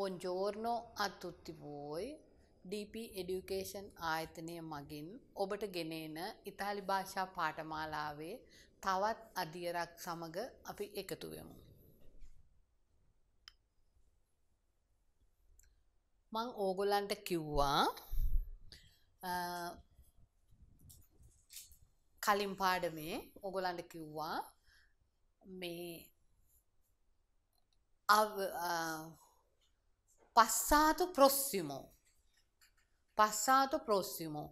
බොන්ජෝර්නෝ අතුත්ති වෝයි DP education ආයතනය මගින් ඔබට ගෙනේන ඉතාලි භාෂා පාඨමාලාවේ තවත් අධියරක් සමග අපි එකතු වෙමු. මං ඕගොල්ලන්ට කිව්වා කලින් පාඩමේ ඕගොල්ලන්ට කිව්වා මේ පස්සාතු ප්‍රොස්සිමෝ. පස්සාතු ප්‍රොස්සිමෝ.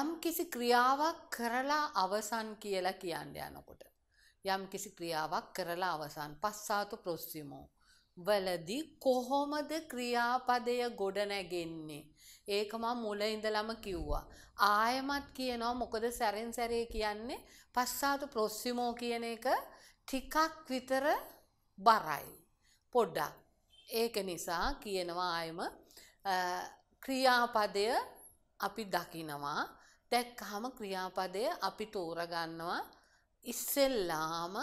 යම් කිසි ක්‍රියාවක් කරලා අවසන් කියලා කියන්න යනකොට. යම් කිසි ක්‍රියාවක් කරලා අවසන් පස්සාතු ප්‍රොස්සිමෝ. වලදී කොහොමද ක්‍රියාපදය ගොඩනැගෙන්නේ. ඒකම මුල ඉඳලම කිව්වා. ආයමත් කියනවා මොකද සැරෙන් සැරේ කියන්නේ පස්සාතු ප්‍රොස්සිමෝ කියන එක ටිකක් විතර බරයි. පොඩ්ඩක්. ඒක නිසා කියනවා අයම ක්‍රියාපදය අපි දකිනවා දැක්කහම ක්‍රියාපදය අපි තෝරගන්නවා ඉස්සෙල්ලාම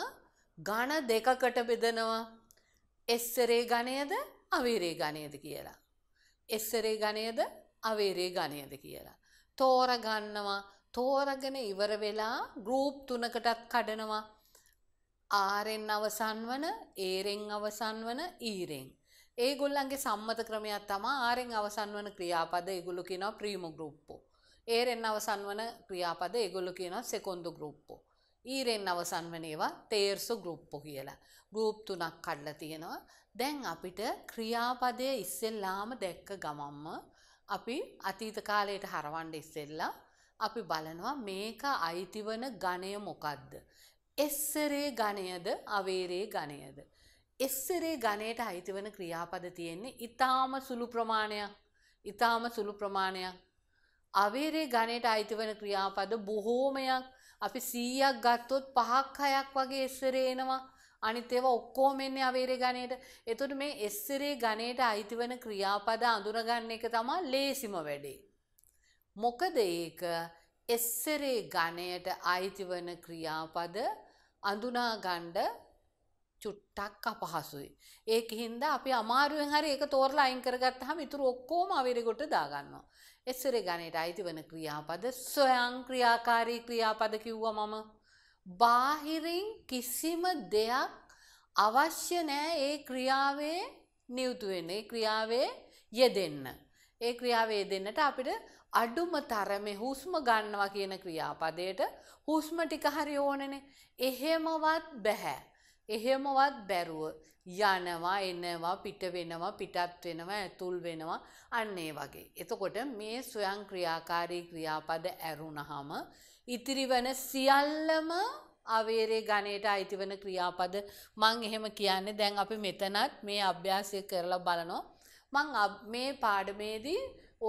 ගණ දෙකකට බෙදනවා එස්සරේ ගණයද අවේරේ ගණයද කියලා. එස්සරේ ගණයද අවේරේ ගණයද කියලා. තෝරගන්නවා තෝරගෙන ඉවර වෙලා ගෲප් තුනකටත් කඩනවා ආරෙන් අවසන් වන ඒරෙන් අවසන් වන ඊරෙන්. ඒගොල්ලන්ගේ සම්මත ක්‍රමයක් තමා ආරෙන් අවසන් වන ක්‍රියාපද ඒගොල්ලු කියනවා ප්‍රීම ගෲප්පෝ. ඒරෙන් අවසන් වන ක්‍රියාපද ඒගොල්ලු කියනවා සෙකොන්දු ගෲප්පෝ. ඊරෙන් අවසන් වන ඒවා තේර්සු ගෲප්පෝ කියලා. ගෲප් තුනක් කඩලා තියෙනවා. දැන් අපිට ක්‍රියාපදය ඉස්සෙල්ලාම දැක්ක ගමම්ම අපි අතීත කාලයට හරවන්න ඉස්සෙල්ලා අපි බලනවා මේක අයිතිවන ගණය මොකක්ද. එස්සරේ ගණයද අවේරේ ගණයද. එස්සරේ ගණයට අයිති වන ක්‍රියාපද තියෙන්නේ ඉතාම සුළු ප්‍රමාණයක් ඉතාම සුළු ප්‍රමාණයක් අවේරේ ගණයට අයිති වන ක්‍රියාපද බොහෝමයක් අපි 100ක් ගත්තොත් 5ක් 6ක් වගේ එස්සරේ එනවා අනිත් ඒවා ඔක්කොම එන්නේ අවේරේ ගණයට. එතකොට මේ එස්සරේ ගණයට අයිති වන ක්‍රියාපද අඳුරගන්න එක තමයි ලේසිම වැඩේ. මොකද ඒක එස්සරේ ගණයට අයිති වන ක්‍රියාපද අඳුනා ගන්න චුට්ටක් අපහසුයි. ඒක හින්දා අපි අමාරුවෙන් හරි ඒක තෝරලා අයින් කරගත්තාම ඊටු ඔක්කොම අවිරෙකට දාගන්නවා. එස්සරේ ගණේට අයිති වෙන ක්‍රියාපද සොයං ක්‍රියාකාරී ක්‍රියාපද කිව්වා මම. බාහිරින් කිසිම දෙයක් අවශ්‍ය නෑ ඒ ක්‍රියාවේ නියුතු වෙන. ඒ ක්‍රියාවේ යෙදෙන්න. ඒ ක්‍රියාවේ යෙදෙන්නට අපිට අඩුම තරමේ හුස්ම ගන්නවා කියන ක්‍රියාපදයට හුස්ම ටික හරි ඕනනේ. එහෙමවත් බෑ. එහෙමවත් බැරුව යනවා එනවා පිට වෙනවා පිටත් වෙනවා ඇතුල් වෙනවා අන්න ඒ වගේ. එතකොට මේ ස්වයං ක්‍රියාකාරී ක්‍රියාපද ඇරුණහම ඉතිරි වෙන සියල්ලම අවේරේ ගණයට අයිති වෙන ක්‍රියාපද මං එහෙම කියන්නේ දැන් අපි මෙතනත් මේ අභ්‍යාසය කරලා බලනවා. මං මේ පාඩමේදී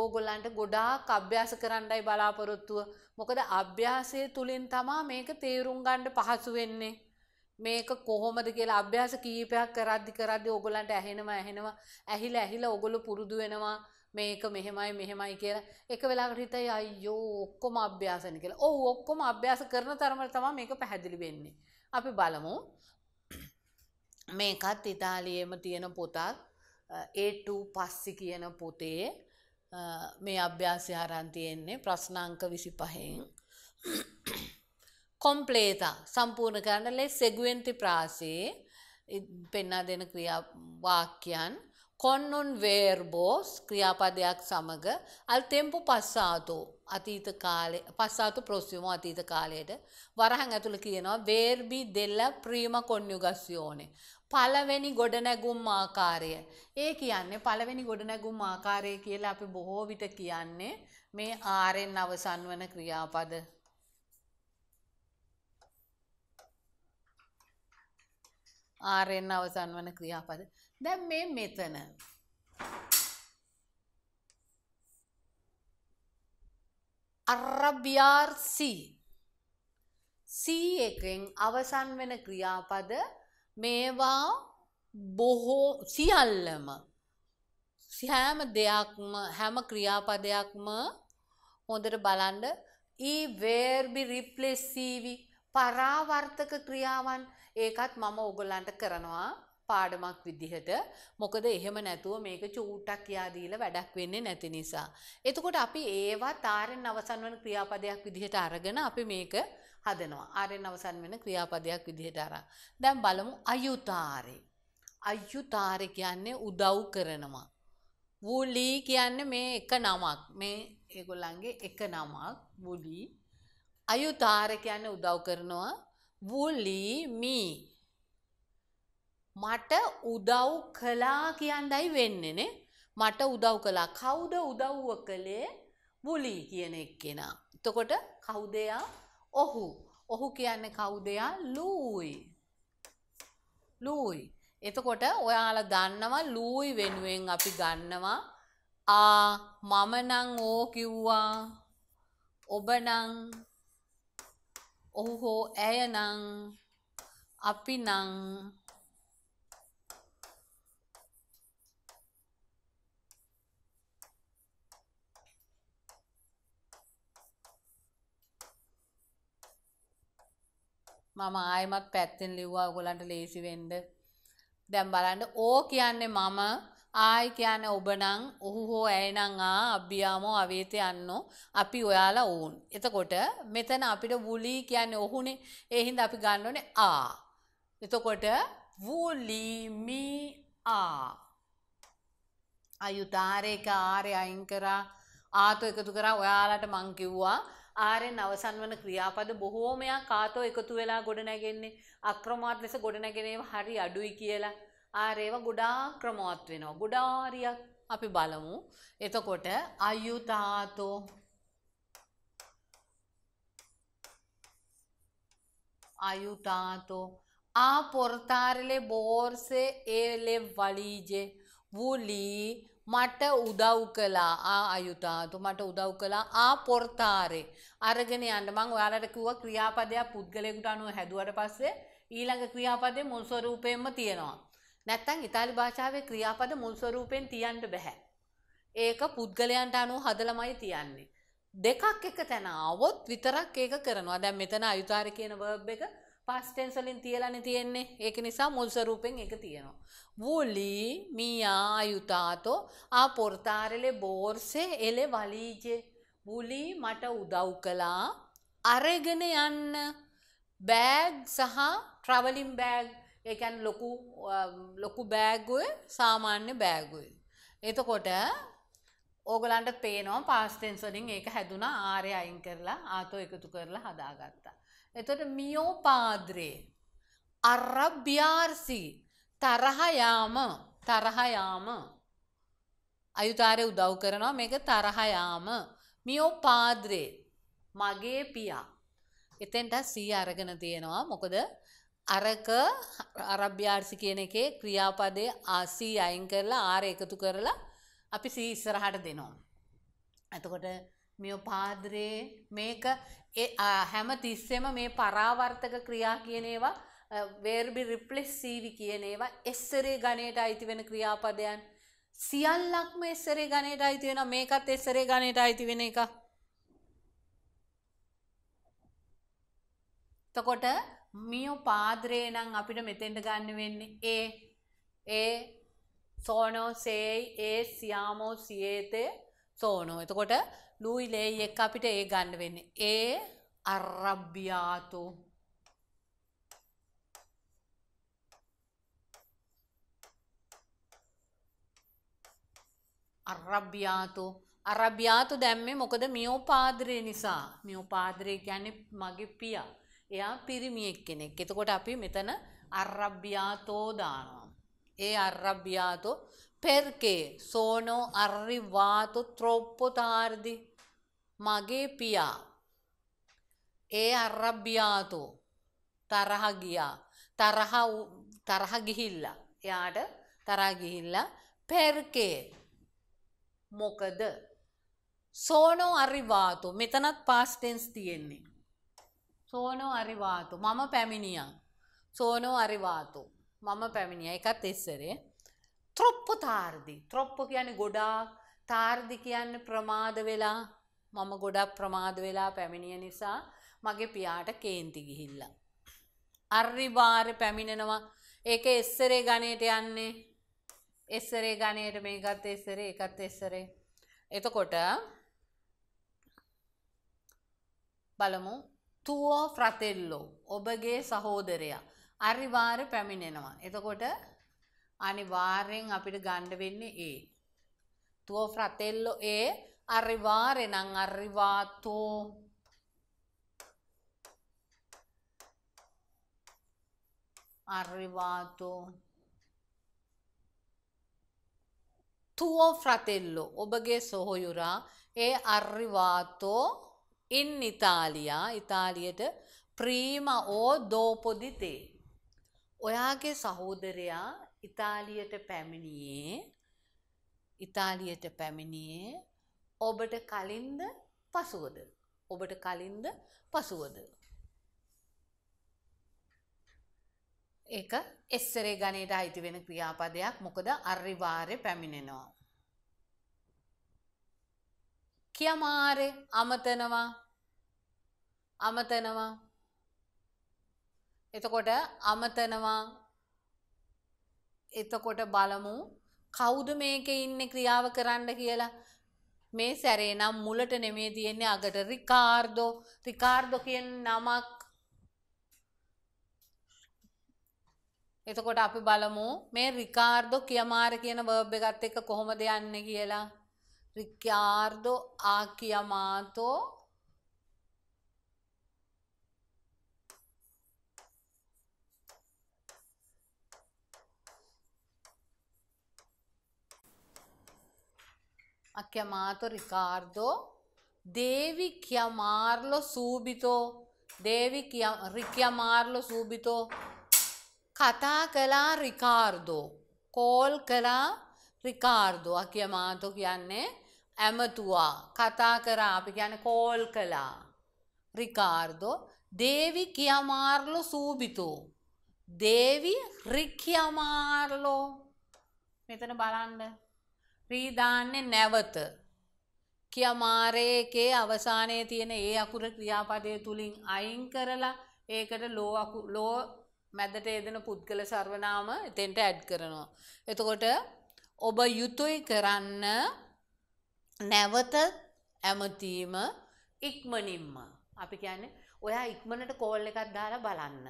ඕගොල්ලන්ට ගොඩාක් අභ්‍යාස කරන්නයි බලාපොරොත්තුව. මොකද අභ්‍යාසය තුලින් තමා මේක තේරුම් ගන්න පහසු වෙන්නේ. මේක කොහොමද කියලා අභ්‍යාස කීපයක් කරද්දි කරද්දි ඔගොල්ලන්ට ඇහෙනවා ඇහෙනවා ඇහිලා ඇහිලා ඔගොල්ලෝ පුරුදු වෙනවා මේක මෙහෙමයි මෙහෙමයි කියලා එක වෙලාවකට හිතයි අයියෝ ඔක්කොම අභ්‍යාසනේ කියලා. ඔව් ඔක්කොම අභ්‍යාස කරන තරමට තමයි මේක පැහැදිලි වෙන්නේ. අපි බලමු මේකත් ඉතාලියේම තියෙන පොතක් A2 පස්සි කියන පොතේ මේ අභ්‍යාසය aran තියෙන්නේ ප්‍රශ්න අංක 25න් කොම්ප්ලේතා සම්පූර්ණ කරන්න ලේ සෙගුවෙන්ති ප්‍රාසයේ පෙන්නා දෙන ක්‍රියා වාක්‍යයන් කොන්නුන් වේර්බෝස් ක්‍රියාපදයක් සමග අල් තෙම්පු පස්සාතෝ අතීත කාලේ පස්සාතු ප්‍රොස්සියමෝ අතීත කාලයට වරහන් ඇතුළ කියනවා වේර්බි දෙල්ල ප්‍රීම කොන්යුගස්යෝනේ පළවෙනි ගොඩනැගුම් ආකාරය ඒ කියන්නේ පළවෙනි ගොඩනැගුම් ආකාරය කියලා අපි බොහෝ විට කියන්නේ මේ ආරෙන් අවසන් වන ක්‍රියාපද ආරෙන් අවසන් වන ක්‍රියාපද. දැන් මේ මෙතන. අරබ්‍යාර් C එකෙන් අවසන් වෙන ක්‍රියාපද මේවා බොහෝ සියල්ලම හැම දෙයක්ම හැම ක්‍රියාපදයක්ම හොඳට බලන්න ඊ වේර්බි රිප්ලෙස් සීවි පරාවර්තක ක්‍රියාවන් ඒකත් මම ඕගොල්ලන්ට කරනවා පාඩමක් විදිහට මොකද එහෙම නැතුව මේක චූටක් කියා දීලා වැඩක් වෙන්නේ නැති නිසා. එතකොට අපි ඒවා තාරෙන් අවසන් වෙන ක්‍රියාපදයක් විදිහට අරගෙන අපි මේක හදනවා. ආරෙන් අවසන් වෙන ක්‍රියාපදයක් විදිහට අරන්. දැන් බලමු අයුතාරේ. අයුතාරේ කියන්නේ උදව් කරනවා. වුලි කියන්නේ මේ එක නමක්. මේ ඒගොල්ලන්ගේ එක නමක් වුලි. අයුතාරේ කියන්නේ උදව් කරනවා. බුලිමි මට උදව් කළා කියන්දයි වෙන්නේනේ මට උදව් කළා කවුද උදව්ව කළේ බුලි කියන එක්කෙනා. එතකොට කවුද ඔහු. ඔහු කියන්නේ කවුද ලූයි. ලූයි. එතකොට ඔයාලා දන්නවා ලූයි වෙනුවෙන් අපි ගන්නවා ආ මම නම් ඕ කිව්වා. ඔබ නම් ඕහෝ ඇය නං අපි නං මම ආයමත් පැත්තෙන් ලිව්වා ගොලන්ට ලේසි වෙන්ඩ දැම් බලන්න ඕ කියන්නේ මම ආයි කියන්නේ ඔබ නම් ඔහු හෝ ඇය නම් ආ අබ්බියාමෝ අවේතේ යන්නෝ අපි ඔයාලා වුන්. එතකොට මෙතන අපිට වුලි කියන්නේ ඔහුනේ. ඒ හින්දා අපි ගන්න ඕනේ ආ. එතකොට වුලි මි ආ. අයුතාරේක ආරේ අයින් කරා ආතෝ එකතු කරා ඔයාලට මං කිව්වා ආරෙන් අවසන් වන ක්‍රියාපද බොහෝමයක් ආතෝ එකතු වෙලා ගොඩ නැගෙන්නේ අක්‍රමාත් ලෙස ගොඩ නැගෙන හරි අඩුයි කියලා. ආරේව ගොඩාක් ක්‍රමවත් වෙනවා. ගොඩාරියක් අපි බලමු. එතකොට අයුතාතෝ ayutato. A portare le borse e le valigie. Vuli මට උදව් කළා ආ අයුතාතු මට උදව් කළා ආ පොර්තාරේ අරගෙන යන්න මං ඔයාලට කිව්වා ක්‍රියාපදයක් පුද්ගලයෙකුට අනුව හැදුවට පස්සේ ඊළඟ ක්‍රියාපදේ මුල් ස්වරූපයෙන්ම තියෙනවා නැත්තම් ඉතාලි භාෂාවේ ක්‍රියාපද මුල් ස්වරූපෙන් තියන්න බෑ. ඒක පුද්ගලයන්ට අනුව හදලමයි තියන්නේ. දෙකක් එක තැන આવොත් විතරක් ඒක කරනවා. දැන් මෙතන අයුතාර කියන verb එක past tense වලින් තියලානේ තියෙන්නේ. ඒක නිසා මුල් ස්වරූපෙන් ඒක තියෙනවා. වූලි මියා අයුතාතෝ ආ පොර්තාරලේ බෝර්සේ එලේ වලීජේ. වූලි මට උදව් කළා අරගෙන යන්න බෑග් සහ ට්‍රැවලින් බෑග් ඒකැන් ලොකු ලොකු බෑගුව සාමාන්‍ය බෑගුයි. එතකොට ඕගලන්ට පේනවා පාස්තෙන්ස්වලින් ඒක හැදුන ආරය අයින් කරලා ආතෝ එකතු කරලා හදාගත්තා. එතට මියෝ පාද්‍රේ අරබ්‍යාර්සි තරහයාම තරහයාම අයුතාරය උදව් කරනවා මේක තරහයාම මියෝ පාද්‍රේ මගේ පියා එතෙන්ට සී අරගෙන තියෙනවා මොකද අරක අරභ්‍යාර්සි කියන එකේ ක්‍රියාපදය ආසී අයින් කරලා ආර එකතු කරලා අපි සී ඉස්සරහට දෙනවා. ඇතකොට මෙෝ පාදරයේ මේක හැම තිස්සෙම මේ පරාවර්තක ක්‍රියා කියනේවා වේර්බි රිප්ලෙස් සීවි කියනේවා එස්සරේ ගණයට අයිති වෙන ක්‍රියාපදයන් සියල්ලක්ම එස්සරේ ගණයට අයිති වෙන මේකත් එස්සරේ ගණයට අයිති වෙන එක. තකොට මියෝ පාදරේ නම් අපිට මෙතෙන්ට ගන්න වෙන්නේ ඒ ඒ සෝනෝ සේයි ඒ සියාමෝ සියේතේ සෝනෝ එතකොට ලූයි ලේයි එක්ක අපිට ඒ ගන්න වෙන්නේ ඒ අරබ්බියාතු අරබ්බියාතු අරබ්‍යාතු දැම්මේ මොකද මියෝ පාදරය නිසා මියෝ පාදරය කියන්නේ මගේ පියා එයා පිරිමියෙක් කෙනෙක්. එතකොට අපි මෙතන අර්රබ්‍යාතෝ දානවා. ඒ අර්රබ්‍යාතෝ පෙර්කේ සෝනෝ අර්රිවාතු ත්‍රොප්පොතාර්දි මගේ පියා. ඒ අර්රබ්‍යාතෝ තරහ ගියා. තරහ තරහ ගිහිල්ලා. එයාට තරහ ගිහිල්ලා පෙර්කේ මොකද සෝනෝ අරිවාතු මෙතනත් පාස්ටෙන්ස් තියෙන්නේ. සෝනෝ අරිවාතු මම පැමිණියන්. සෝනෝ අරිවාතු මම පැමිණිය එකත් එස්සරේ. ත්‍රොප්ප තාර්දි. ත්‍රොප්ප කියන ගොඩා තාර්දි කියන්න ප්‍රමාද වෙලා මම ගොඩක් ප්‍රමාද වෙලා පැමිණිය නිසා මගේ පියාට කේන්ති ගිහිල්ල. අර්රිවාර පැමිණෙනවා ඒක එස්සරේ ගණයට යන්නේ එස්සරේ ගණයට මේකත් එස්සරේ එකත් එස්සරේ. එතකොට බලමු තුවෝ ෆ්‍රතෙල්ලෝ ඔබගේ සහෝදරයා අරිවාර පැමිණෙනවා. එතකොට අනිවාර්යෙන් අපිට ගණ්ඩ වෙන්නේ ඒ. තුවෝ ෆ්‍රතෙල්ලෝ ඒ අරිවාරෙනං අරිවාතෝ arrivato tuo fratello ඔබගේ සොහොයුරා ඒ arrivato ඉන් ඉතාලියා ඉතාලියට ප්‍රීම ඕ දෝපොදිතේ. ඔයාගේ සහෝදරයා ඉතාලියට පැමිණියේ ඉතාලියට පැමිණියේ ඔබට කලින්ද පසුවද. ඔබට කලින්ද පසුවද. ඒ එස්සරේ ගණයට අයිති වෙන ක්‍රියාපදයක් මොකද අර්රිවාරය පැමිණෙනවා. කියමාරේ අමතනවා අමතනවා එතකොට අමතනවා එතකොට බලමු කවුද මේකේ ඉන්නේ ක්‍රියාව කරන්න කියලා මේ සැරේ නම් මුලට නෙමේ තියෙන්නේ අගට රිකාර්ඩෝ රිකාර්ඩෝ කියන නමක් එතකොට අපි බලමු මේ රිකාර්ඩෝ කියමාර කියන verb එකත් එක්ක කොහොමද යන්නේ කියලා Riccardo ha chiamato ha chiamato Riccardo, devi chiamarlo subito, devi richiamarlo subito. Kata kala Riccardo, call kala Riccardo ha chiamato Chianne. ඇමතුවා කතා කරා අපි ගැන කෝල් කලා රිකාර්දෝ දේවි කියමාර්ලො සූබිතෝ දේවි රික්්‍යමාර්ලෝ මෙතන බලන්න රීදාන්නේ නැවත කියමාරයකේ අවසානයේ තියෙන ඒ අකුර ක්‍රියාපදය තුළින් අයින් කරලා ඒකට ලෝ ලෝ මැදට එදෙන පුද්ගල සර්වනාම එතෙන්ට ඇඩ් කරනවා. එතකොට ඔබ යුතුයි කරන්න නැවත ඇමතීම ඉක්මනින්ම. අපි කියන්නේ ඔයා ඉක්මනට කෝල් එකක් දාලා බලන්න.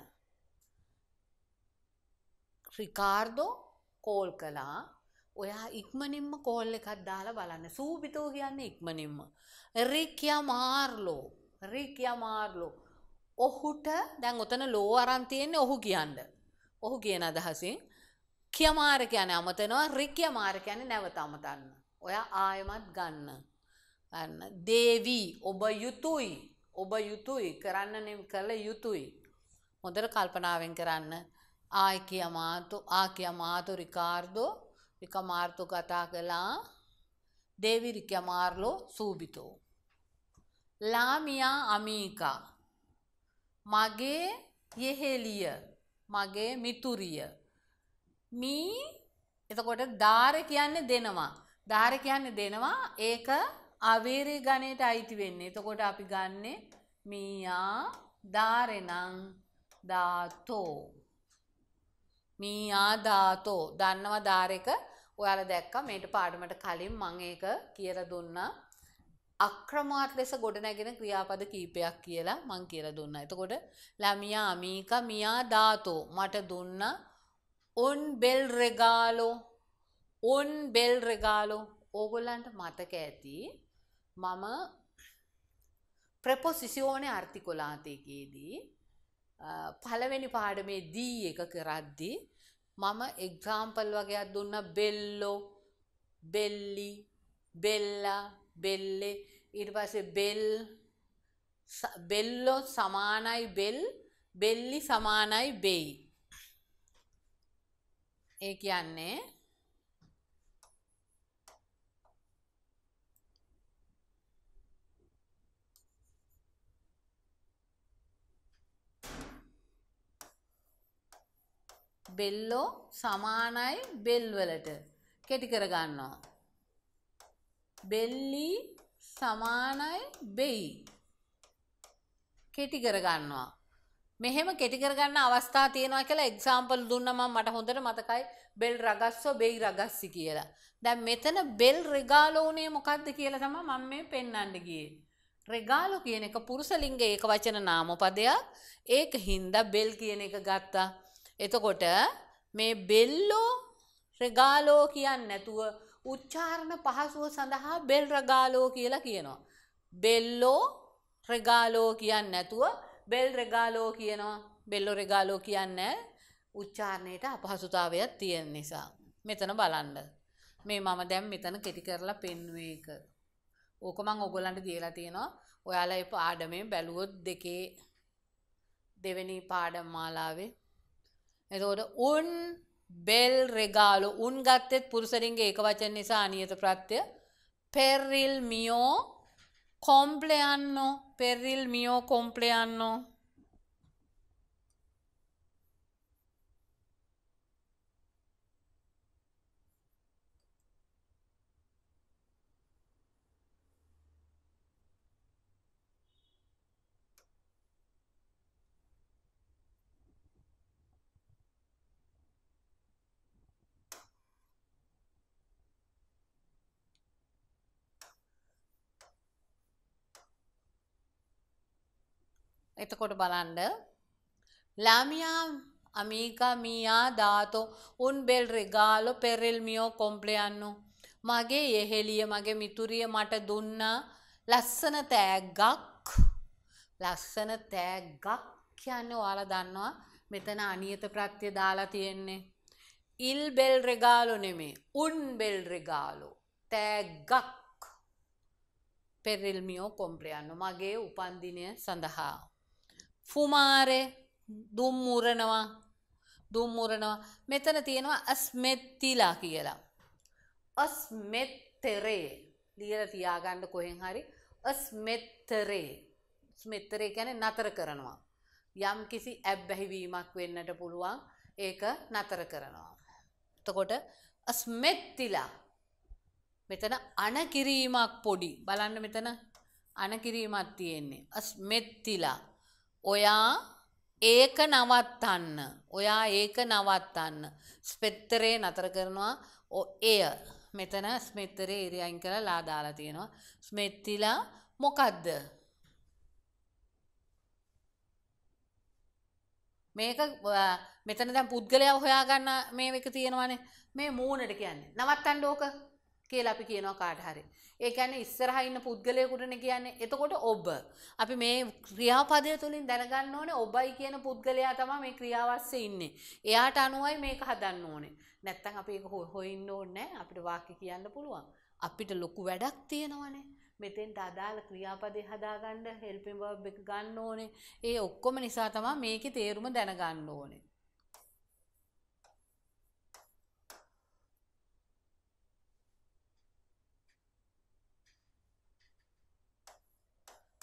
රිකාර්ඩෝ කෝල් කළා. ඔයා ඉක්මනින්ම කෝල් එකක් දාලා බලන්න. සූබිතෝ කියන්නේ ඉක්මනින්ම. රිකියා මාර්ලෝ. රිකියා මාර්ලෝ. ඔහුට දැන් ඔතන ලෝ අරන් තියෙන්නේ ඔහු කියන්න. ඔහු කියන අදහසින් කියමාර කියන්නේ අමතනවා රිකියා මාර කියන්නේ නැවත අමතන්න. ඔය ආයමත් ගන්න. ගන්න. දේවී ඔබ යුතුයි. ඔබ යුතුයි කරන්න නෙම් කළ යුතුයි. හොඳට කල්පනාවෙන් කරන්න. ආයි කියමාතු ආ කියමාතු රිකාර්ඩෝ රිකමාර්තු කතා කළා. දේවි රිකමාර්ලෝ සූබිතෝ. ලාමියා අමීකා. මගේ යෙහෙලිය මගේ මිතුරිය. මී එතකොට ධාර කියන්නේ දෙනවා. ධාර කියන්නේ දෙනවා ඒක අවේරේ ගණයට අයිති වෙන්නේ. එතකොට අපි ගන්නෙ මීයා ධාරණං ධාතෝ. මීයා ධාතෝ. දන්නව ධාර එක ඔයාලා දැක්කා මේට පාඩමට කලින් මම ඒක කියලා දුන්නා. අක්‍රමාත් ලෙස ගොඩනැගෙන ක්‍රියාපද කීපයක් කියලා මං කියලා දුන්නා. එතකොට ළමියා අමීකා මියා ධාතෝ මට දුන්න උන් බෙල් රෙගාලෝ උන් බෙල් රෙගාලෝ ඕගොල්ලන්ට මතක ඇති මම ප්‍රපොසිසිෝනේ අර්තිකොලාතයකේදී පළවෙනි පාඩමේ දී එක කරද්දි මම එක්ග්‍රාම්පල් වගේ අත් දුන්න බෙල්ලෝ බෙල්ලි බෙල්ලා බෙල්ලෙ ඉට පසේ බෙල් බෙල්ලෝ සමානයි බෙල් බෙල්ලි සමානයි බෙයි ඒ කියන්නේ බෙල්ලෝ සමානයි බෙල් වලට කෙටි කර ගන්නවා. බෙල්ලි සමානයි බෙයි. කෙටි කර ගන්නවා. මෙහෙම කෙටි කරගන්න අවස්ථා තියෙනවා කියලා එක්සාම්පල් දුන්නා මම මට හොඳට මතකයි බෙල් රගස්සෝ බෙයි රගස්සි කියලා. දැන් මෙතන බෙල් රෙගාලෝ උනේ මොකද්ද කියලා තමයි මම මේ පෙන්වන්න ගියේ. රෙගාලෝ කියන එක පුරුෂ ලිංගයේ ඒක වචන නාම පදයක්. ඒක හින්දා බෙල් කියන එක ගත්තා. එතකොට මේ බෙල්ලෝ රෙගාලෝ කියන්නේ නැතුව උච්චාරණ පහසුව සඳහා බෙල් රෙගාලෝ කියලා කියනවා. බෙල්ලෝ රෙගාලෝ කියන්නේ නැතුව බෙල් රෙගාලෝ කියනවා. බෙල්ලෝ රෙගාලෝ කියන්නේ උච්චාරණයට අපහසුතාවයක් තියෙන නිසා. මෙතන බලන්න. මේ මම දැන් මෙතන කෙටි කරලා පෙන්වුවේ එක. ඕක මම ඔයගොල්ලන්ට දීලා තියෙනවා. ඔයාලා ඒ පාඩමේ බැලුවොත් දෙකේ දෙවෙනි පාඩම් මාලාවේ එතකොට උන් බෙල් රෙගාලු උන් ගත්තෙත් පුරුසරින්ගේ ඒක වචන නිසා අනියත ප්‍රත්‍ය පෙරිල් මියෝ කොම්ප්ලයන්නෝ පෙරිල් මියෝ කොම්ප්ලයන්නෝ එතකොට බලන්න ලාමියා අමීකා මියා දාතෝ උන් බෙල් රෙගාලෝ පෙරෙල් මියෝ කොම්ප්ලයන්නෝ මගේ යෙහෙලිය මගේ මිතුරිය මට දුන්නා ලස්සන තෑග්ගක් ලස්සන තෑග්ගක් කියන්නේ ඔයාලා දන්නවා මෙතන අනියත ප්‍රත්‍ය දාලා තියෙන්නේ ඉල් බෙල් රෙගාලෝ නෙමේ උන් බෙල් රෙගාලෝ තෑග්ගක් පෙරෙල් මියෝ කොම්ප්ලයන්නෝ මගේ උපන්දිනය සඳහා ෆුමාරේ දුම් මුරනවා දුම් මුරනවා මෙතන තියෙනවා අස්මෙත්තිලා කියලා අස්මෙත්තරේ ලියලා තියාගන්න කොහෙන් හරි අස්මෙත්තරේ ස්මෙත්තරේ කියන්නේ නතර කරනවා යම් කිසි ඇබ්බැහිවීමක් වෙන්නට පුළුවන් ඒක නතර කරනවා. එතකොට ස්මෙත්තිලා මෙතන අනකිරීමක් පොඩි බලන්න මෙතන අනකිරීමක් තියෙන්නේ. ස්මෙත්තිලා ඔයා ඒක නවත්තන්න. ඔයා ඒක නවත්තන්න. ස්පෙත්තරේ නතර කරනවා එය මෙතන ස්මෙත්තරේ ඉරියයින් කරලා ලා දාලා තියෙනවා. ස්මෙත්තිලා මොකද්ද? මේක මෙතන දැන් පුද්ගලයා හොයාගන්න මේ එක තියෙනවානේ. මේ මූණට කියන්නේ. නවත්තන්න ඕක. කියලා අපි කියනවා කාට හරි. ඒ කියන්නේ ඉස්සරහා ඉන්න පුද්ගලයෙකුටනේ කියන්නේ. එතකොට ඔබ. අපි මේ ක්‍රියාපදය තුලින් දැනගන්න ඕනේ ඔබයි කියන පුද්ගලයා තමයි මේ ක්‍රියාවස්සේ ඉන්නේ. එයාට අනුවයි මේක හදන්න ඕනේ. නැත්තම් අපි ඒක හොයන්න ඕනේ අපිට වාක්‍ය කියන්න පුළුවන්. අපිට ලොකු වැඩක් තියෙනවනේ. මෙතෙන්ට අදාළ ක්‍රියාපදේ හදාගන්න හෙල්පින් වර්බ් එක ගන්න ඕනේ. ඒ ඔක්කොම නිසා තමයි මේකේ තේරුම දැනගන්න ඕනේ.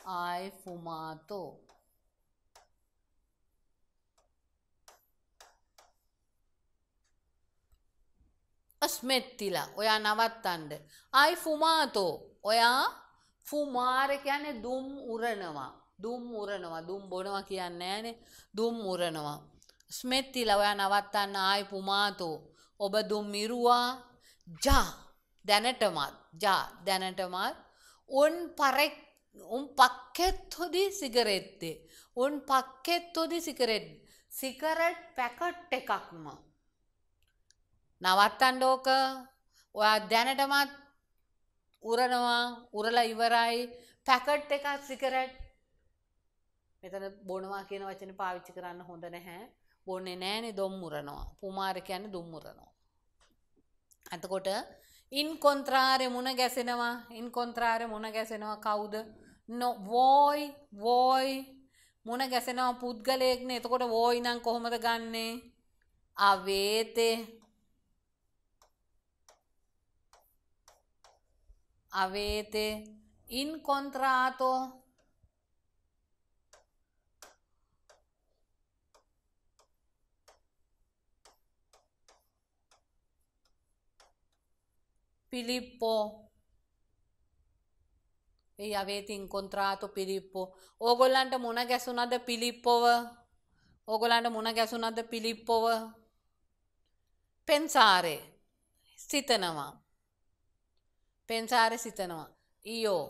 hai fumato? අස්මෙත්තිලා ඔයා නවත්තන්ඩ. අයි ෆුමාතෝ ඔයා ෆුමාර කියන දුම් උරනවා දුම් උරනවා දුම් බොනවා කියන්න ෑන දුම් උරනවා. ස්මෙත්තිල ඔයා නවත්තන්න ආයි පුමාතෝ ඔබ දුම් මිරුවා ජා දැනටමත් ජා දැනටමත් ඔන් පරෙක් උන් පක්කෙත්තොදි සිගරෙත්තේ. උන් පක්කෙත්තොදි සිකරෙට් සිකරට් පැකට් එකක්ම. නවත්තන්ඩ ඕක ඔයා දැනටමත් උරනවා උරලා ඉවරයි පැකට් එකක් සිකරට් මෙතන බොනවා කියන වචන පාවිච්චි කරන්න හොඳ නැහැ බොන්නේ නෑනෙ දොම් මුරනවා පුමාරකයන්න දුම්මුරනවා. ඇතකොට ඉන් කොන්ත්‍රාරය මුණ ගැසෙනවා ඉන් කොන්ත්‍රාරය මුණ ගැසෙනවා කවුද නො වෝයි වෝයි මුණ ගැසෙනවා පුද්ගලයෙක්න එතකොට වෝයි නම් කොහොමද ගන්නේ අවේතේ අවේතේ ඉන් කොන්ත්‍රාතෝ පිලිප්පෝ ඒ අවේතින් කොන්ත්‍රාතු පිරිප්පෝ ඕගොල්ලන්ට මුණ ගැසුනද පිලිප්පොව ඕගොලන්ට මුණ ගැසුනද පිලිප්පොව පෙන්සාරේ සිතනවා පෙන්සාරය සිතනවා ඊයෝ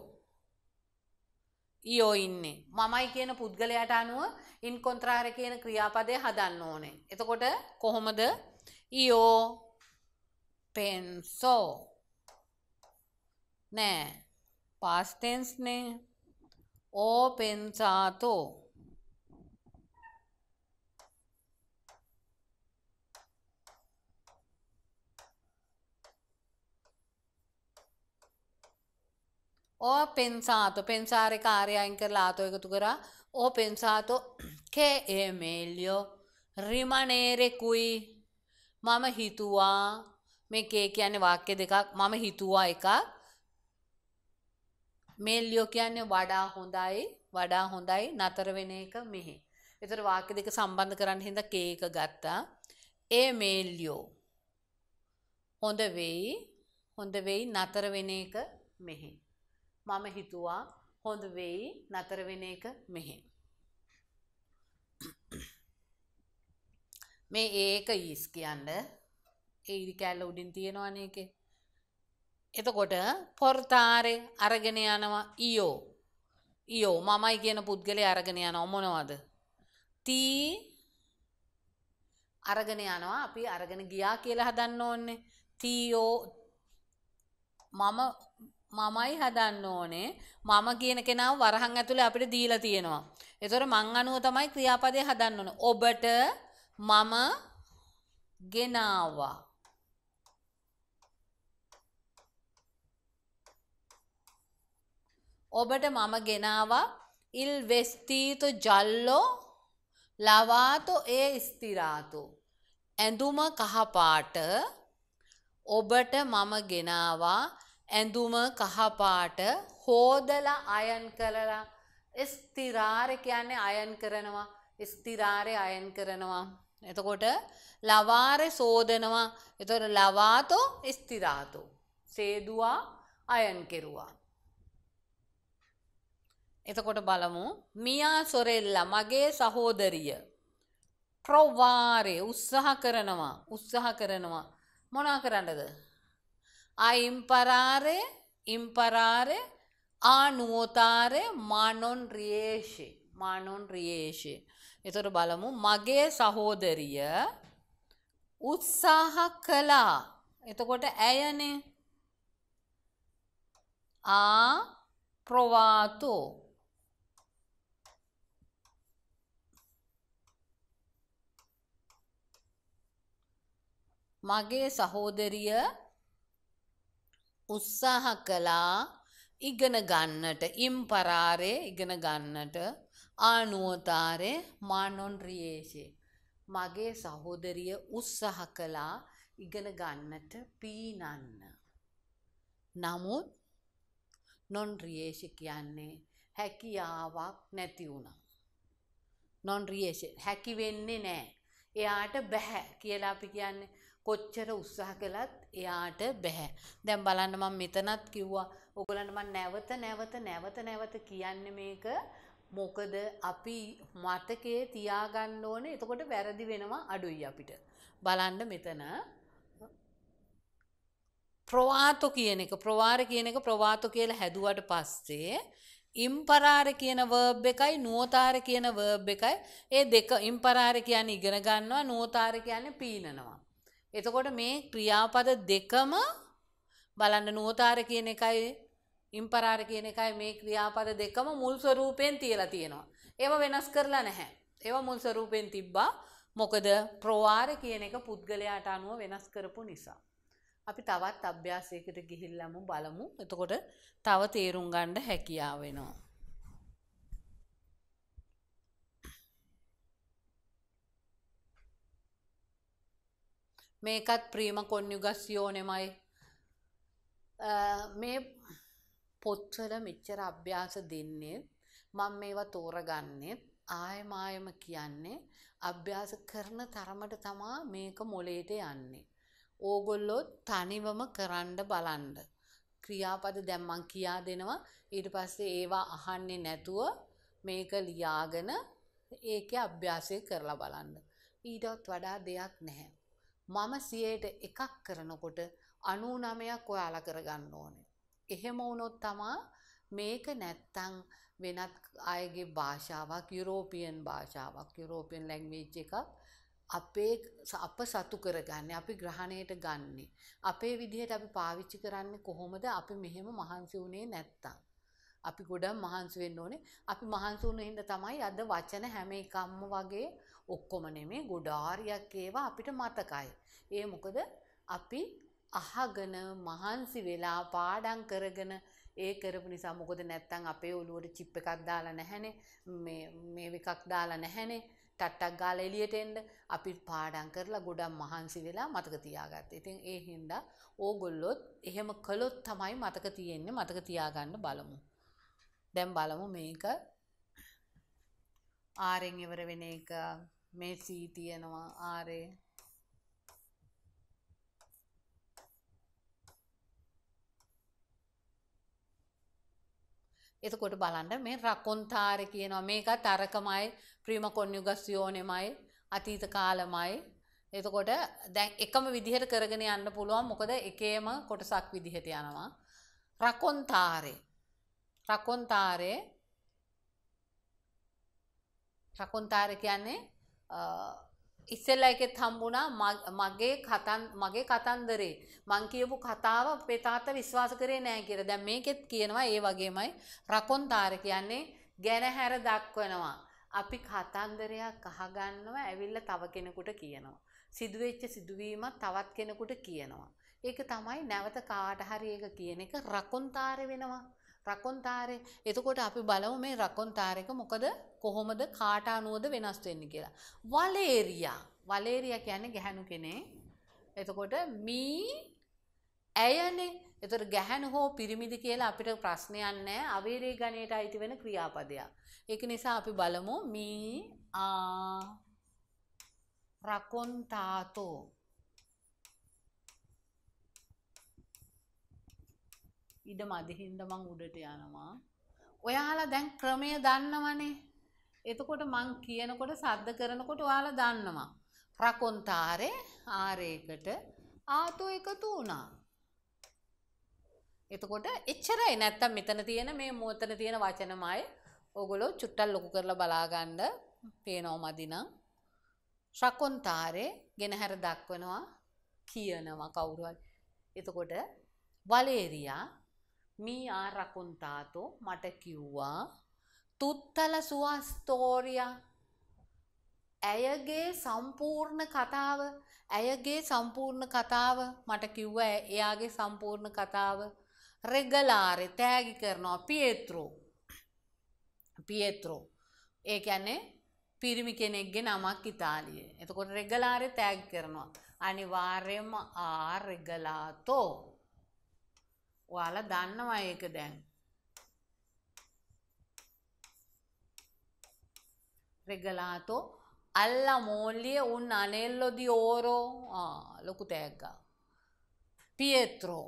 ඊයෝ ඉන්නේ මමයි කියන පුද්ගලයට අනුව ඉන් කොන්ත්‍රාර කියන ක්‍රියාපදය හදන්න ඕනේ එතකොට කොහොමද ඊයෝ පෙන්සෝ නෑ past tense නේ. O pensato. ho pensato, pensare cari ha incarlato e tu ho pensato che è meglio rimanere qui. මම හිතුවා මේ කේ කියන්නේ වාක්‍ය දෙකක් මම හිතුවා එකක් මෙල්ලියෝ කියන්නේ වඩා හොඳයි වඩා හොඳයි නතර වෙන එක මෙහි. ඒතර වාක්‍ය දෙක සම්බන්ධ කරන්න හින්දා කේ එක ගත්තා. ඒ මෙල්ලියෝ හොඳ වෙයි හොඳ වෙයි නතර වෙන එක මෙහි. මම හිතුවා හොඳ වෙයි නතර වෙන එක මෙහි. මේ ඒක ඊස් කියන්නේ ඒ ඉරි කැල්ල උඩින් තියෙනවනේ ඒකේ. එතකොට පොර්තාරේ අරගෙන යනවා ඊයෝ ඊයෝ මමයි කියන පුද්ගලයා අරගෙන යනවා මොනවද තී අරගෙන යනවා අපි අරගෙන ගියා කියලා හදන්න ඕනේ තීයෝ මම මමයි හදන්න ඕනේ මම කියන කෙනාව වරහන් ඇතුලේ අපිට දීලා තියෙනවා. ඒතොර මං අනුව තමයි ක්‍රියාපදේ හදන්න ඕනේ. ඔබට මම ගෙනාවා. ඔබට මම ගෙනාවා ඉල් වෙස්තීත ජල්ලෝ ලවාතෝ ඒ ස්තිරාතු. ඇඳුම කහපාට ඔබට මම ගෙනාවා ඇඳුම කහපාට හෝදල අයන් කරලා ස්තිරාර කියන්නේ අයන් කරනවා ස්තිරාරය අයන් කරනවා. එතකොට ලවාරෙ සෝදනවා එතොට ලවාතෝ ස්තිරාතෝ. සේදවා අයන් කෙරුවා. එතකොට බලමු මියා සොරෙල්ලා මගේ සහෝදරිය ප්‍රවාරේ උත්සාහ කරනවා උත්සාහ කරනවා මොනා කරන්නද අයිම්පරාරය ඉම්පරාරය ආනුවෝතාරය මානොන් රියේෂි මානොන් රියේෂි එතොට බලමු මගේ සහෝදරිය උත්සාහ කළා එතකොට ඇයනේ ආ ප්‍රවාතෝ මගේ සහෝදරිය උත්සාහ කළා ඉගෙන ගන්නට ඉම්පරාරේ ඉගෙන ගන්නට ආනුවතාරේ මානොන් රියේෂේ මගේ සහෝදරිය උත්සාහ කළා ඉගෙන ගන්නට පීනන්න නමුත් නොන් රියේෂ කියන්නේ හැකියාවක් නැති වුණා නොන් රියේෂ හැකි වෙන්නේ නැහැ එයාට බැහැ කියලා අපි කියන්නේ කොච්චර උත්සාහ කළත් එයාට බැහැ. දැන් බලන්න මම මෙතනත් කිව්වා. ඔයගලන්ට මම නැවත නැවත නැවත නැවත කියන්නේ මේක මොකද අපි මතකයේ තියාගන්න ඕනේ. එතකොට වැරදි වෙනවා අඩුයි අපිට. බලන්න මෙතන ප්‍රවාතෝ කියන එක ප්‍රවාර කියන එක ප්‍රවාතෝ කියලා හැදුවට පස්සේ ඉම්පරාර කියන වර්බ් එකයි නුවතාර කියන වර්බ් එකයි ඒ දෙක ඉම්පරාර කියන්නේ ඉගෙන ගන්නවා නුවතාර කියන්නේ පීනනවා එතකොට මේ ක්‍රියාපද දෙකම බලන්න නෝතාර කියන එකයි ඉම්පරාර කියන එකයි මේ ක්‍රියාපද දෙකම මුල් ස්වරූපයෙන් තියලා තියෙනවා. ඒව වෙනස් කරලා නැහැ. ඒව මුල් ස්වරූපයෙන් තිබ්බා. මොකද ප්‍රවාර කියන එක පුද්ගලයාට අනුව වෙනස් කරපු නිසා. අපි තවත් අභ්‍යාසයකට ගිහිල්ලාම බලමු. එතකොට තව තේරුම් ගන්න හැකියාව වෙනවා. මේකත් ප්‍රීම කොන්යුගස්යෝනෙමයි මේ පොත්වල මෙච්චර අභ්‍යාස දෙන්නේ මම මේවා තෝරගන්නේ ආයම ආයම කියන්නේ අභ්‍යාස කරන තරමට තමා මේක මොලේට යන්නේ. ඕගොල්ලෝ තනිවම කරන්න බලන්න. ක්‍රියාපද දැන් මං කියා දෙනවා ඊට පස්සේ ඒවා අහන්නේ නැතුව මේක ලියාගෙන ඒකේ අභ්‍යාසය කරලා බලන්න. ඊටත් වඩා දෙයක් නැහැ. මම සියයට එකක් කරනකොට අනූනමයක් ඔයාලා කරගන්න ඕනේ. එහෙම වුණොත් තමා මේක නැත්තං වෙනත් අයගේ භාෂාවක් යුරෝපියන් භාෂාවක් යුරෝපියන් ලැංවේච් එකක් අපේ අප සතු කරගන්නේ අපි ග්‍රහණයට ගන්නේ. අපේ විදිහට අපි පාවිච්චි කරන්නේ කොහොමද අපි මෙහෙම මහන්සි වුණේ නැත්තම්. අපි ගොඩක් මහන්සි වෙන්න ඕනේ. අපි මහන්සි වුණේ හින්දා තමයි අද වචන හැම එකක්ම වගේ ඔක්කොම නෙමේ ගොඩාරියක් ඒවා අපිට මතකයි. ඒ මොකද අපි අහගෙන මහන්සි වෙලා පාඩම් කරගෙන ඒ කරපු නිසා මොකද නැත්තම් අපේ ඔළුවට චිප් එකක් දාලා නැහනේ මේ මේ එකක් දාලා නැහනේ ටට්ටක් ගාලා එළියට එන්න අපි පාඩම් කරලා ගොඩක් මහන්සි වෙලා මතක තියාගත්තා. ඉතින් ඒ හින්දා ඕගොල්ලොත් එහෙම කළොත් තමයි මතක තියෙන්නේ මතක තියාගන්න බලමු. දැන් බලමු මේක ආරෙන් ඉවර වෙන එක මෙසී තියෙනවා ආරය එතකොට බලන්න මේ රකොන්තාර කියනවා මේකත් අරකමයි ප්‍රීම කොන්යුගස්යෝනෙමයි අතීත කාලමයි එතකොට දැන් එකම විදිහට කරගෙන යන්න පුළුවන් මොකද එකේම කොටසක් විදිහට යනවා රකොන්තාරේ රකොන්තාරේ රකොන්තාරේ කියන්නේ ඉස්සෙල්ලා එකෙත් හම්බුණා මගේ කතන් මගේ කතන්දරේ මං කියපු කතාව අපේ තාත්තා විශ්වාස කරේ නෑ කියලා. දැන් මේකෙත් කියනවා ඒ වගේමයි රකොන්තාර කියන්නේ ගැනහැර දක්වනවා. අපි කතන්දරයක් අහගන්නවා ඇවිල්ලා තව කෙනෙකුට කියනවා. සිදුවෙච්ච සිදුවීමක් තවත් කෙනෙකුට කියනවා. ඒක තමයි නැවත කාට හරි ඒක කියන එක රකොන්තාර වෙනවා. රකොන්තාරේ එතකොට අපි බලව මේ රකොන්තාරක මොකද කොහොමද කාට අනුවද වෙනස් වෙන්න කියලා. වලේරියා වලේරිය කියන්නේ ගැහැණු කෙනේ. එතකොට මී ඇයනේ එතකොට ගැහැණු හෝ පිරිමිදි කියලා අපිට ප්‍රශ්නයක් නැහැ. අවේරේ ගණයට අයිති වෙන ක්‍රියාපදයක්. ඒක නිසා අපි බලමු මී ආ රකොන්තාතෝ ඉඩ මදිහින්ද මං උඩට යනවා. ඔයාලා දැන් ක්‍රමය දන්නවනේ. එතකොට මං කියනකොට සද්ද කරනකොට ඔයාලා දන්නවා. රකොන්තාරේ ආරේකට ආතෝ එකතු වුණා. එතකොට එච්චරයි නැත්තම් මෙතන තියෙන මේ මෝතන තියෙන වචනමයි ඕගොල්ලෝ චුට්ටක් ලොකු කරලා බලාගන්න පේනව මදිනම්. රකොන්තාරේ ගෙනහැර දක්වනවා කියනවා කවුරු හරි. එතකොට වලේරියා Mia ha raccontato, mට කිව්වා තුත්තල සුවස්තෝරියා ඇයගේ සම්පූර්ණ කතාව ඇයගේ සම්පූර්ණ කතාව මට කිව්ව එයාගේ සම්පූර්ණ කතාව රෙගලාරෙ තෑගි කරනවා පියේත්‍රෝ පියේත්‍රෝ ඒ කියන්නේ පිරිමි කෙනෙක්ගේ නමක් ඉතාලියේ. එතකොට රෙගලාරෙ තෑගි කරනවා. අනිවාර්යයෙන්ම ආ රෙගලාතෝ ඔයාලා දන්නවා ඒක දැන්. රෙගලාතෝ අල්ලා මෝල්ලිය උන් අනෙල්ලො දි ඕරෝ ලොකු තෑග්ගා. පියත්‍රෝ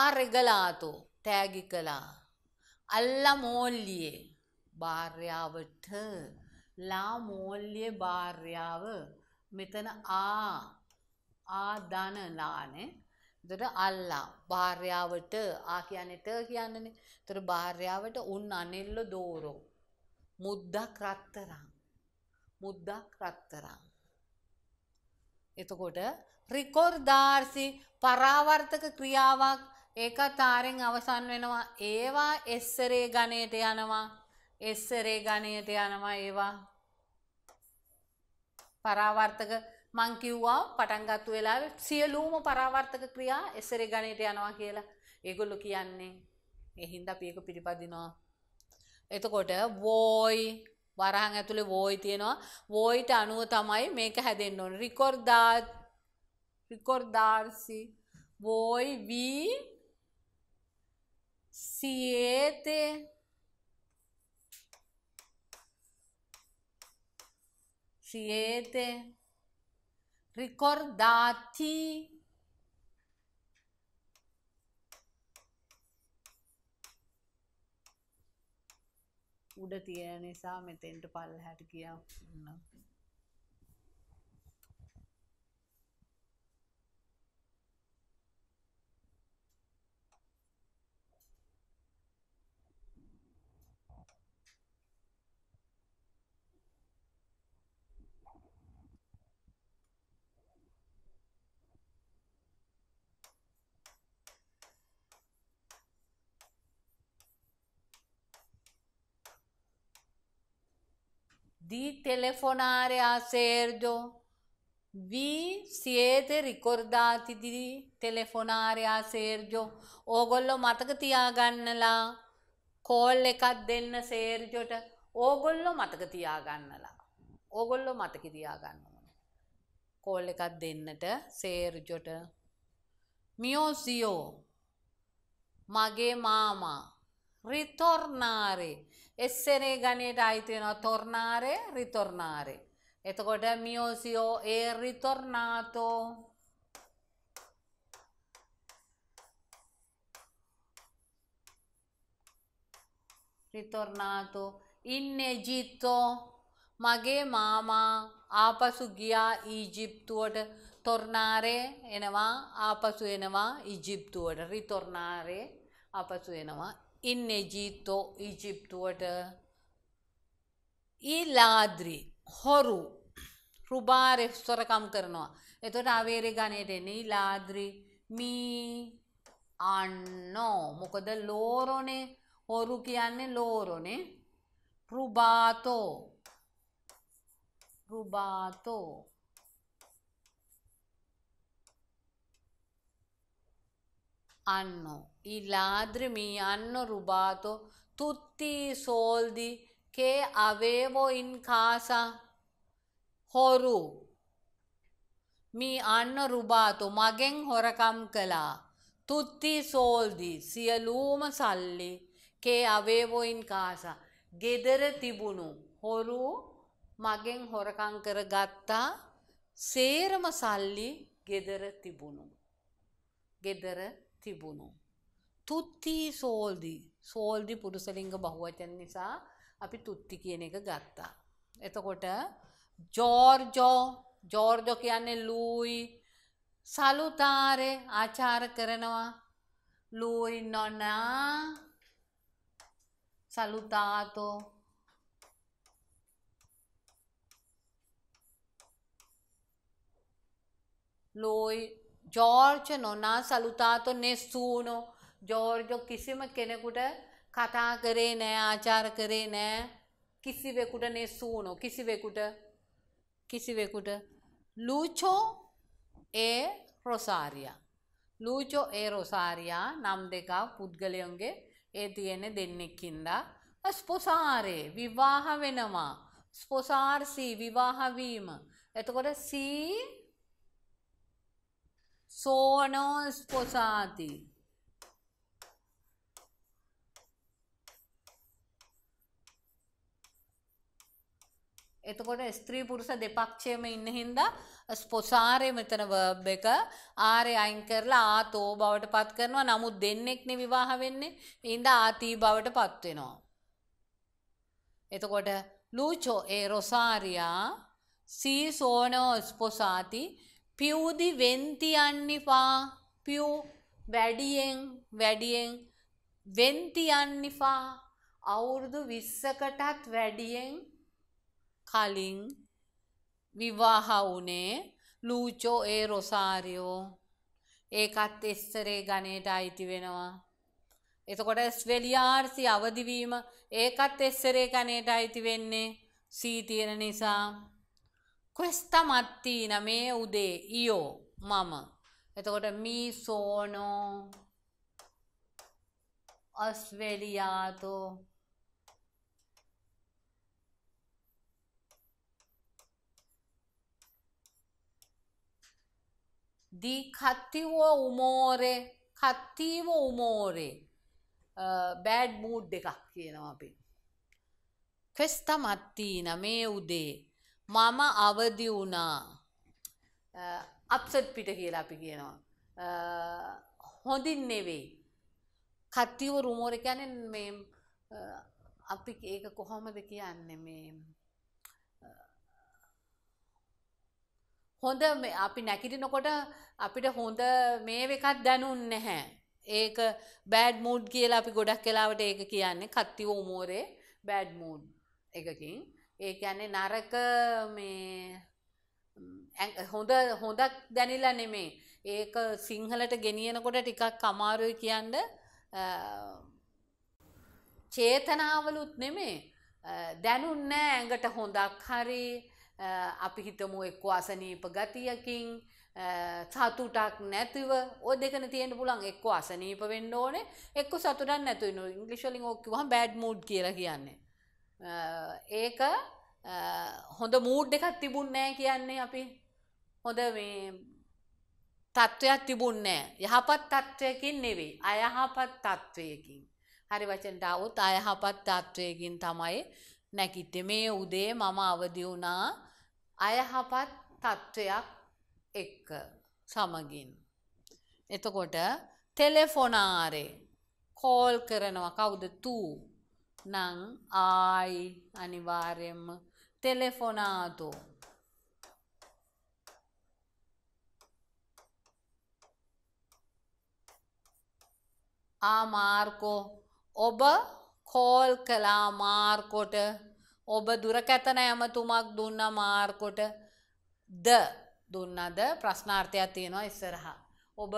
ආරෙගලාතු තෑගි කළා. අල්ල මෝල්ලියේ භාර්යාවට ලා මෝල්ලිය භාර්යාව මෙතන ආ ආදන ලානේ එතකොට අල්ලා භාර්යාවට ආ කියන්නේ ට කියන්නනේ. එතකොට භාර්යාවට උන් අනෙල්ල දෝරෝ. මුද්දක් රත්තරන්. මුද්දක් රත්තරන්. එතකොට රිකෝර්දාර්සි පරාවර්තක ක්‍රියාවක් ඒක තාරෙන් අවසන් වෙනවා. ඒවා එස්සරේ ගණයට යනවා. එස්සරේ ගණයට යනවා ඒවා. පරාවර්තක මං කිව්වා පටන්ගත්තු වෙලාවේ සියලුම පරාවර්තක ක්‍රියා එසරේ ගණයට යනවා කියලා. ඒගොල්ලෝ කියන්නේ. ඒ හින්දා අපි ඒක පිළිපදිනවා. එතකොට වෝයි වරහන් ඇතුලේ වෝයි තියෙනවා. වෝයිට අනුව තමයි මේක හැදෙන්න ඕනේ. රිකෝර්ඩාර් රිකෝර්ඩාර්සි වෝයි වී siete siete ricordati උඩ තියෙන නිසා මෙතෙන්ට පල්ලහැට ගියා. di telefonare a Sergio. Vi siete ricordati di telefonare a Sergio? ඕගොල්ලෝ මතක තියාගන්නලා කෝල් එකක් දෙන්න සේර්ජොට ඕගොල්ලෝ මතක තියාගන්නලා. ඕගොල්ලෝ මතක තියාගන්න ඕනේ. කෝල් එකක් දෙන්නට සේර්ජොට මියෝසියෝ මගේ මාමා රිතෝර්නාරේ essere Ganeraitena, tornare, ritornare. එතකොට mio zio è ritornato. Ritornato in Egitto. mage mama apasugia ගියා tornare තොර්නාරේ එනවා ආපසු එනවා ඉජිප්තුවට රිතොර්නාරේ ආපසු ඉන්න ජීතෝ ඊජිප්තුවට ඊලාද්‍රී හොරු රුබාර ස්වරකම් කරනවා. එතොට අවේරෙ ගණයට එන ලාද්‍රී මී අන්නෝ මොකද ලෝරොනේ හොරු කියන්නේ ලෝරොනේ රුබාතෝ රුබාතෝ hanno i ladri mi hanno rubato tutti i soldi che avevo in casa. හොරු මී අන්න රුබාතු මගෙන් හොරකම් කළා. තුත්ති සෝල්දි සියලූම සල්ලි කේ අවේවොයින් කාසා. ගෙදර තිබුණු හොරු මගෙන් හොරකං කර ගත්තා සේරම සල්ලි ගෙදර තිබුණු. ගෙදර තිබුණු. තුත්ති සෝල්දි සෝල්දි පුරුසලිංග බහුවචන නිසා අපි තුත්ති කියන එක ගත්තා. එතකොට ජෝර්ජෝ ජෝර්ජෝ කියන්නේ ලූයි සලුතාරේ ආචාර කරනවා ලූයි නොනා සලුතාතෝ ලෝයි ජෝර්ජ නොනා සලුතාත නෙස්සූනෝ ජෝර්ජෝ කිසිම කෙනෙකුට කතා කරේ නෑ ආචාර කරේ නෑ කිසිවෙකුට නෙස්සූනෝ කිසිවෙකුට කිසිවෙකුට ලූචෝ ඒ රොසාරියා ලූචෝ ඒ රොසාරියා නම් දෙකක් පුද්ගලයොන්ගේ ඒ තියෙන දෙන්නෙක්කින්දා ස්පොසාරේ විවාහ වෙනවා ස්පොසාර්සී විවාහවීම එතකොට සී සෝනෝ ස්පොසාති එතකොට ස්ත්‍රී පුරුෂ දෙපක්ෂයම ඉන්න හින්දා ස්පොසාරය මෙතන වර්බ් එක ආරය අයින් කරලා ආතෝ බවට පත් කරනවා නමුත් දෙන්නෙක් නේ විවාහ වෙන්නේ හින්දා ආතී බවට පත් වෙනවා එතකොට ලූචෝ ඒ රොසාරියා සී සෝනෝ ස්පොසාති පියුදි වෙන් තියන්නේපා පියු වැඩියෙන් වැඩියෙන් වෙන් තියන්නේපා අවුරුදු 20කටත් වැඩියෙන් කලින් විවාහ වුණේ ලූචෝ ඒ රොසාරියෝ ඒකත් එස්සරේ ගණයට අයිති වෙනවා එතකොට ස්වෙලියාර්සි අවදිවීම ඒකත් එස්සරේ ගණයට අයිති වෙන්නේ සී තියෙන නිසා questa mattina me ude io මම එතකොට මී සෝනෝ ඔස්වේලියාතෝ di cattivo umore cattivo umore uh, bad mood එකක් කියනවා අපි questa mattina me ude මම අවදි වුණා. අප්සට් පිට කියලා අපි කියනවා. හොඳින් නෙවෙයි. කට්ටියව රුමෝර කියන්නේ මේ අපි ඒක කොහොමද කියන්නේ මේ හොඳ අපි නැකිටිනකොට අපිට හොඳ මේ එකක් දැනුන් නැහැ. ඒක බෑඩ් මූඩ් කියලා අපි ගොඩක් කලාවට ඒක කියන්නේ කත්තිව උමෝරේ බෑඩ් මූඩ් එකකින්. ඒ කියන්නේ නරක මේ හොඳ හොඳක් දැනිලා නෙමේ. ඒක සිංහලට ගෙනියනකොට ටිකක් අමාරුයි කියන්න චේතනාවලුත් නෙමේ. දැනුන්නේ නැහැ ඇඟට හොඳක් හරි අපි හිතමු එක්කෝ අසනීප ගතියකින් සතුටක් නැතිව ඔය දෙකන තියෙන පුළුවන් එක්කෝ අසනීප වෙන්න ඕනේ එක්කෝ සතුටක් නැතුව ඉන්නවා ඉංග්‍රීසි වලින් ඕක කිව්වහම බෑඩ් මූඩ් කියලා කියන්නේ ඒක හොඳ මූඩ් එකක් තිබුන්නෑ කියන්නේ අපි හොඳ මේ තත්ත්වයක් තිබුන්නෑ යහපත් තත්ත්වයකින් නෙවෙයි අයහපත් තත්ත්වයකින් හරි වචනට අවුත් අයහපත් තත්ත්වයකින් තමයි නැකිත්තේ මේ උදේ මම අවදි වුණා අයහපත් තත්ත්වයක් එක්ක සමගින් එතකොට තෙලෙෆොනාරේ කෝල් කරනවා කවුද තූ නම් ආයි අනිවාර්යයෙන්ම තෙලෙෆොනාදෝ ආ මාර්කෝ ඔබ කෝල් කළා මාර්කොට ඔබ දුරකැතන ඇමතුමක් දුන්න මාර්කොට ද දුන්නද ප්‍රශ්නාර්ථයක් තියෙනවා ඉස්සරහා ඔබ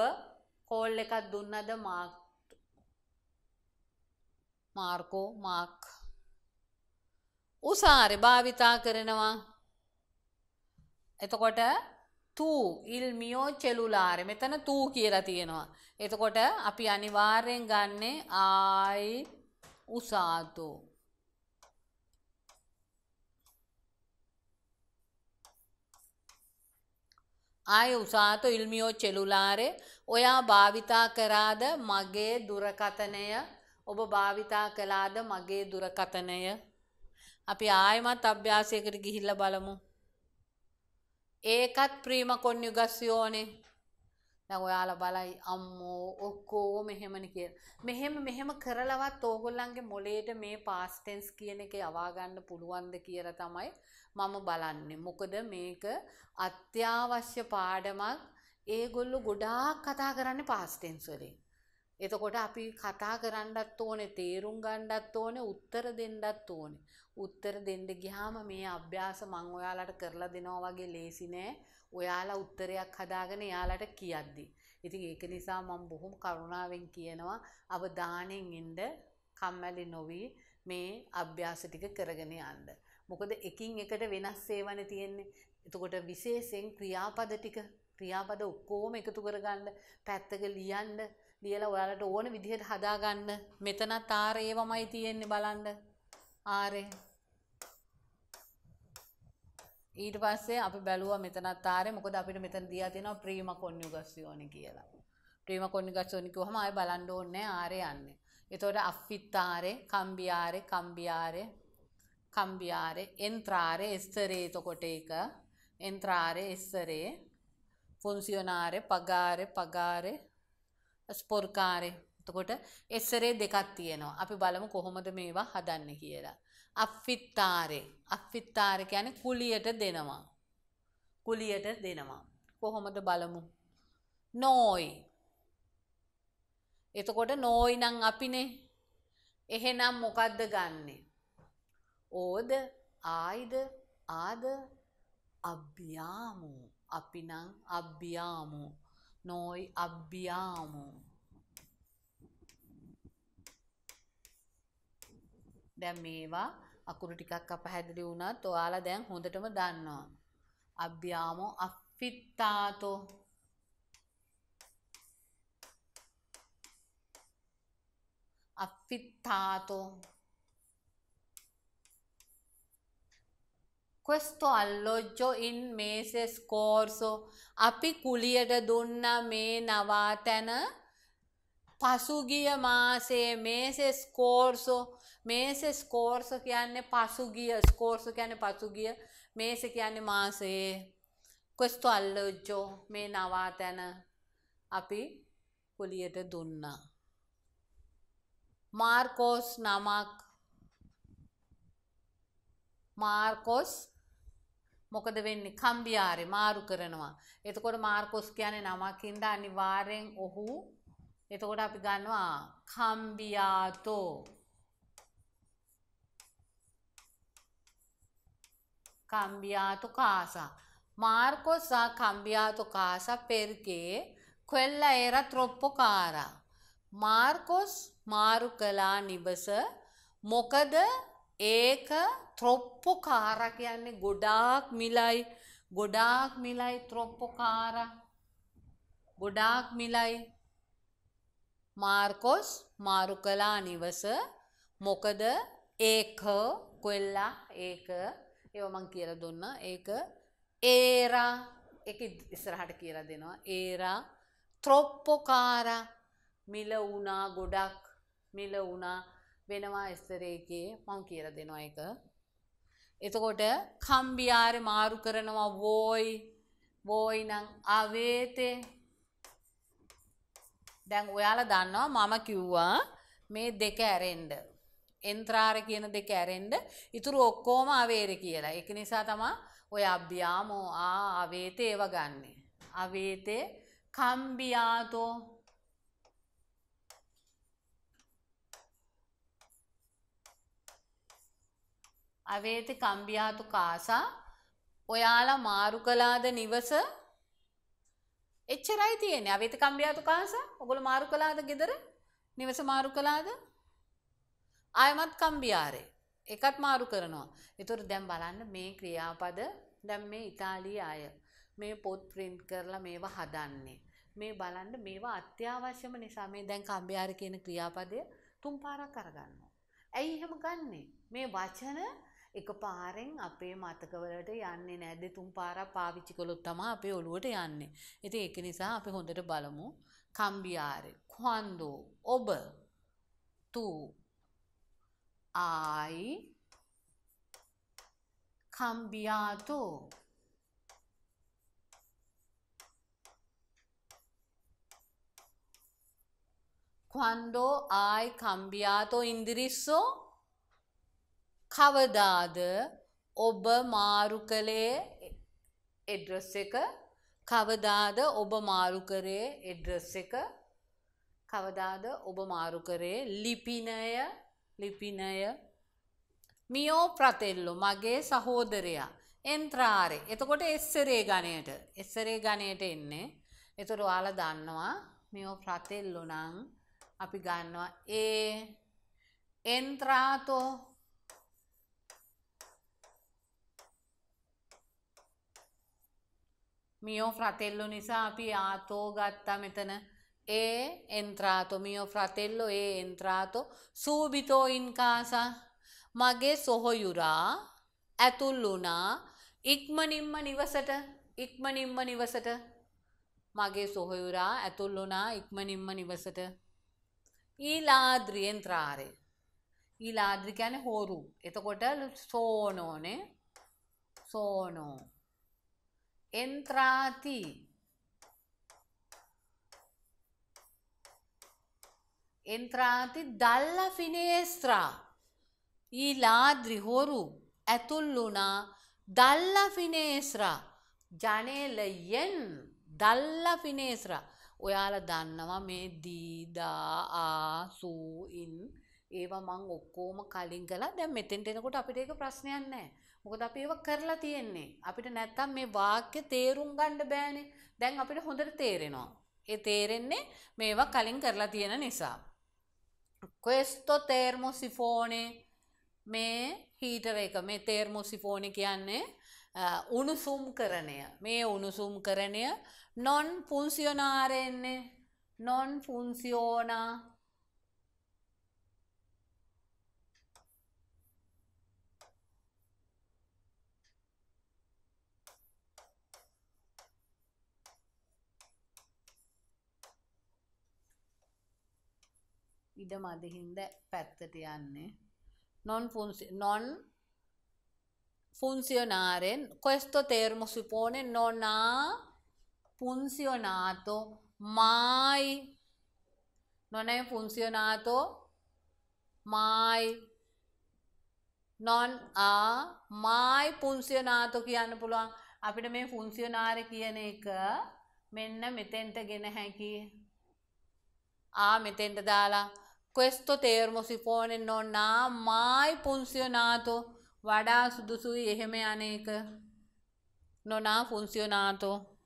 කෝල් එකක් දුන්නද මාර්ක් මාර්කෝ මාක් උසාර භාවිතා කරනවා එතකොට තූ ඉල්මියෝ චෙලුලාර මෙතන තූ කියලා තියෙනවා එතකොට අපි අනිවාර්යෙන් ගන්නේ ආයි උසාතෝ ආය උසාතෝ ඉල්මියෝ චෙලුලාරේ ඔයා භාවිතා කරාද මගේ දුරකතනය ඔබ භාවිතා කළාද මගේ දුරකතනය අපි ආයමත් අභ්‍යාසයකට ගිහිල්ල බලමු ඒකත් ප්‍රීම කොන්්යුගස්යෝනේ දැන් ඔයාලා බලයි අම්මෝ ඔක්කොම මෙහෙමනේ කියලා. මෙහෙම මෙහෙම කරලවත් ඕගොල්ලන්ගේ මොළේට මේ past tense කියන එක යවා ගන්න පුළුවන්ද කියලා තමයි මම බලන්නේ. මොකද මේක අත්‍යවශ්‍ය පාඩමක්. ඒගොල්ලෝ ගොඩාක් කතා කරන්නේ past tense වලින්. එතකොට අපි කතා කරන්නත් ඕනේ තේරුම් ගන්නත් ඕනේ උත්තර දෙන්නත් ඕනේ. උත්තර දෙන්න ගියාම මේ අභ්‍යාස මම ඔයාලට කරලා දෙනවා වගේ ලේසි නෑ. ඔයාලා උත්තරයක් හදාගෙන යාලට කියද්දි. ඉතින් ඒක නිසා මම බොහොම කරුණාවෙන් කියනවා අවධානයෙන් ඉන්න කම්මැලි නොවි මේ අභ්‍යාස ටික කරගෙන යන්න. මොකද එකින් එකට වෙනස් ඒවනේ තියෙන්නේ. එතකොට විශේෂයෙන් ක්‍රියාපද ටික ක්‍රියාපද ඔක්කොම එකතු කරගන්න පැත්තක ලියන්න ලියලා ඔයාලට ඕන විදිහට හදාගන්න. මෙතනත් ආර ඒවමයි තියෙන්නේ බලන්න. ආරේ. ඊට පස්සේ අපි බැලුවා මෙතනත් ආරේ මොකද අපිට මෙතන දීලා තියෙනවා ප්‍රීම කොන්ජුගසියෝනි කියලා. ප්‍රීම කොන්ජුගසියෝනි කිව්වම ආය බලන්න ඕනේ ආරේ යන්නේ. එතකොට අෆ්ෆිත් ආරේ, කම්බි ආරේ, කම්බි ආරේ, කම්බියාරේ එන්ත්‍රාරේ එස්තරේ එතකොට එක එන්ත්‍රාරේ එස්සරේ ෆොන්සියනාරේ පගාරේ පගාරේ ස්පොර්කාරය එතකොට එස්සරේ දෙකක් තියෙනවා. අපි බලමු කොහොමද මේවා හදන්න කියලා. අෆ්ෆිත්තාරේ. අෆ්ෆිත්තාර කියන්නේ කුලියට දෙනවා. කුලියට දෙනවා. කොහොමද බලමු? නෝයි. එතකොට නෝයි නම් අපිනේ. එහෙනම් මොකද්ද ගන්නෙ? ඕද ආයිද ආද අභ්‍යාමෝ අපි නම් අභ්‍යාමෝ noi abbiamo. දැන් මේවා අකුරු ටිකක් අපහැදිලි වුණත් ඔයාලා දැන් හොඳටම දන්නවා. abbiamo affittato affittato questo alloggio in mese scorso අපි කුලියට දුන්න මේ නවාතැන පසුගිය මාසේ මේසේ ස්කෝර්සෝ මේසේ ස්කෝර්ස කියන්නේ පසුගිය ස්කෝර්ස කියන්නේ පසුගිය මේස කියන්නේ මාසයේ questo alloggio මේ නවාතැන අපි කුලියට දුන්නා මාර්කෝස් නමක් මාර්කොස් මොකද වෙන්නේ කම්බියාරේ මාරු කරනවා. එතකොට මාර්කොස් කියන්නේ නමකින්ද අනිවාර්යෙන් ඔහු එතකොට අපි ගන්නවා කම්බියාතෝ කම්බියාතු කාසා මාර්කොස් a cambiato casa perché quella era troppo cara. මාර්කොස් මාරු කළා නිවස මොකද ඒක ත්‍රොප්පු කාර කියන්නේ ගොඩාක් මිලයි ගොඩාක් මිලයි ත්‍රොප්පු කාර ගොඩාක් මිලයි මාර්කොස් මාරු කලා නිවස මොකද ඒක කොල්ලා ඒක ඒව මං කියලා දුන්න ඒක ඒරා එක ඉස්සරහට කියලා දෙනවා ඒරා ත්‍රොප්පොකාර මිල වුණා ගොඩක් මිල වුණා වෙනවා එස්තරේකේ මං කියල දෙනවා එක. එතකොට කම්බියාර මාරු කරනවා වෝයි වෝයි නං අවේතේ දැන් ඔයාල දන්නවා මම කිව්වා මේ දෙක ඇරෙන්ඩ. එන්ත්‍රාර කියන දෙක ඇරෙන්ඩ ඉතුරු ඔක්කෝම අවේර කියලා. එක නිසා තමා ඔය අභ්‍යාමෝ ආ අවේතේ ඒව ගන්නේ. අවේතේ කම්බියාතෝ අවේති කම්බියාතු කාසා ඔයාලා මාරු කළාද නිවස එච්චරයි තියෙන්නේ අවේති කම්බියාතු කාසා ඔගොල්ලෝ මාරු කළාද ගෙදර නිවස මාරු කළාද ආයමත් කම්බියාරේ එකත් මාරු කරනවා ඒතර දැන් බලන්න මේ ක්‍රියාපද දැන් මේ ඉතාලියේ අය මේ පොත් print කරලා මේවා හදන්නේ මේ බලන්න මේවා අත්‍යවශ්‍යම නිසා මේ දැන් කම්බියාර කියන ක්‍රියාපදය තුන් පාරක් අරගන්නවා ඇයි එහෙම ගන්නේ මේ වචන එක පාරෙන් අපේ මතකවලට යන්නේ නෑ දෙතුන් පාරක් පාවිච්චි කළොත් තමයි අපේ ඔළුවට යන්නේ. ඉතින් ඒක නිසා අපි හොඳට බලමු. කම්බියාරේ, ක්වන්දෝ, ඔබ, තු, ආයි, කම්බියාතෝ. Cuando hay cambiado indirizzo කවදාද ඔබ මාරු කළේ එඩ්‍රස් එක කවදාද ඔබ මාරු කරේ එඩ්‍රස් එක කවදාද ඔබ මාරු කරේ ලිපිනය ලිපිනය මියෝ ප්‍රතෙල්ලු මගේ සහෝදරයා එන්ත්‍රාරේ එතකොට එස්සරේ ගණයට එස්සරේ ගණයට එන්නේ එතකොට ඔයාලා දන්නවා මියෝ ප්‍රතෙල්ලු නම් අපි ගන්නවා ඒ එන්ත්‍රාතෝ මියෝ ෆ්‍රතෙල්ලු නිසා අපි ආතෝ ගත්තා මෙතන ඒ එන්ත්‍රාතෝ මියෝ ෆ්‍රතෙල්ලෝ ඒ එන්ත්‍රාතෝ සූබිතෝ ඉන්කාසා මගේ සොහොයුරා ඇතුල් වුණා ඉක්මනින්ම නිවසට ඉක්මනින්ම නිවසට මගේ සොහොයුරා ඇතුල් වුණා ඉක්මනින්ම නිවසට ඊලාද්‍රියෙන් ත්‍රාරේ ඊලාද්‍රි කියන්නේ හෝරු එතකොට සෝනෝනේ සෝනෝ Entrati. Entrati dalla finestra. I ladri horu ඇතුල්ලුනා දල්ල ෆිනේස්ර ජනේලයෙන් දල්ල ෆිනේස්ර ඔයාල දන්නවා මේ දීදා ආසූඉන් ඒවා මං ඔක්කෝම කලින් කලා දැ මෙතෙන්ට එනකොට අපිට ඒක ප්‍රශ්නයන්නෑ මොකද අපි ඒව කරලා තියෙන්නේ. අපිට නැත්තම් මේ වාක්‍ය තේරුම් ගන්න බෑනේ. දැන් අපිට හොඳට තේරෙනවා. ඒ තේරෙන්නේ මේවා කලින් කරලා තියෙන නිසා. questo termosifone මේ හීටර් එක මේ තේර්මෝසිෆෝනි කියන්නේ උණුසුම් කරණය මේ උණුසුම් කරණය නොන් පුන්සියෝනාරෙන්නේ නොන් පුන්සියෝනා ඉඩ මදහින්ද පැත්තට යන්නේ non, funzi- non funzionare questo termo si pone non ha funzionato mai non è funzionato mai non ha mai funzionato කියන්න පුළුවන් අපිට මේ funzionare කියන එක මෙන්න මෙතෙන්ට ගෙන හැකි ආ මෙතෙන්ට දාලා questo termosifone non ha mai funzionato. Vada su, su Yehemeanek. Non ha funzionato.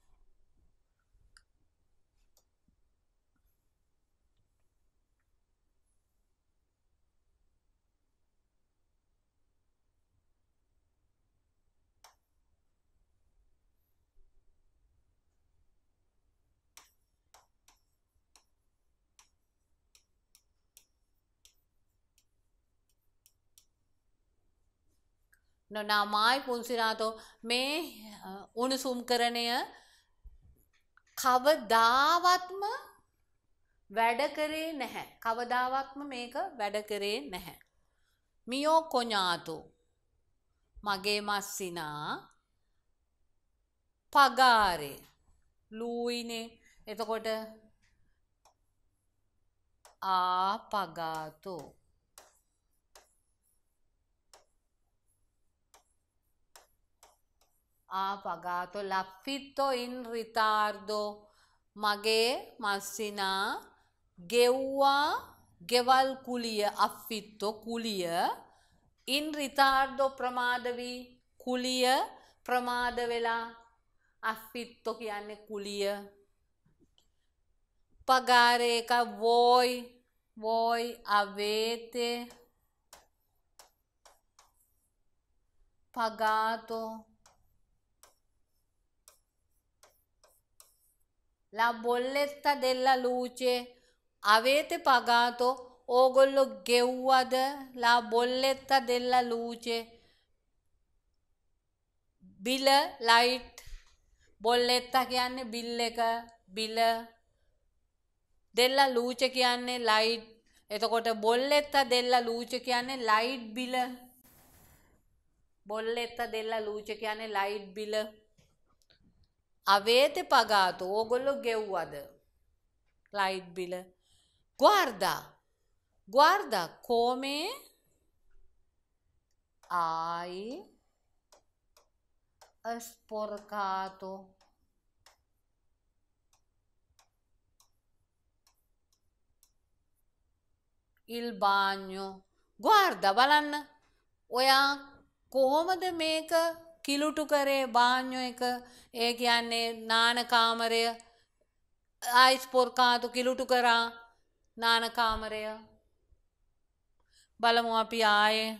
නොනාමායි පුන්සිරාතෝ මේ උණුසුම් කරණය කවදාවත්ම වැඩ කරේ නැහැ. කවදාවත්ම මේක වැඩ කරේ නැහැ. මියෝ කොඥාතු මගේ මස්සිනා පගාරේ ලූයිනේ එතකොට ආ පගාතෝ ha pagato l'affitto in ritardo. Mage Massina Geua culia affitto culia in ritardo pramadavi culia pramadavela affitto chiane Kulia. Pagare ka voi voi avete pagato la bolletta della luce. Avete pagato ogollo gheuad la bolletta della luce. Bill light බොල්ලෙත්ත කියන්නේ bill එක බිල දෙල්ලා ලූච කියන්නේ light එතකොට බොල්ලෙත්ත දෙල්ලා ලූච කියන්නේ light බිල බොල්ලෙත්ත දෙල්ලා ලූච කියන්නේ light බිල Avete pagato o oh, quello che uad, light bill. Guarda, guarda come hai sporcato. Il bagno. Guarda, Balan, vogliamo come make කිලුටු කරේ බාඤ්ඤෝ එක ඒ කියන්නේ නාන කාමරය ආයිස් පොර්කාතු කිලුටු කරා නාන කාමරය බලමු අපි ආයේ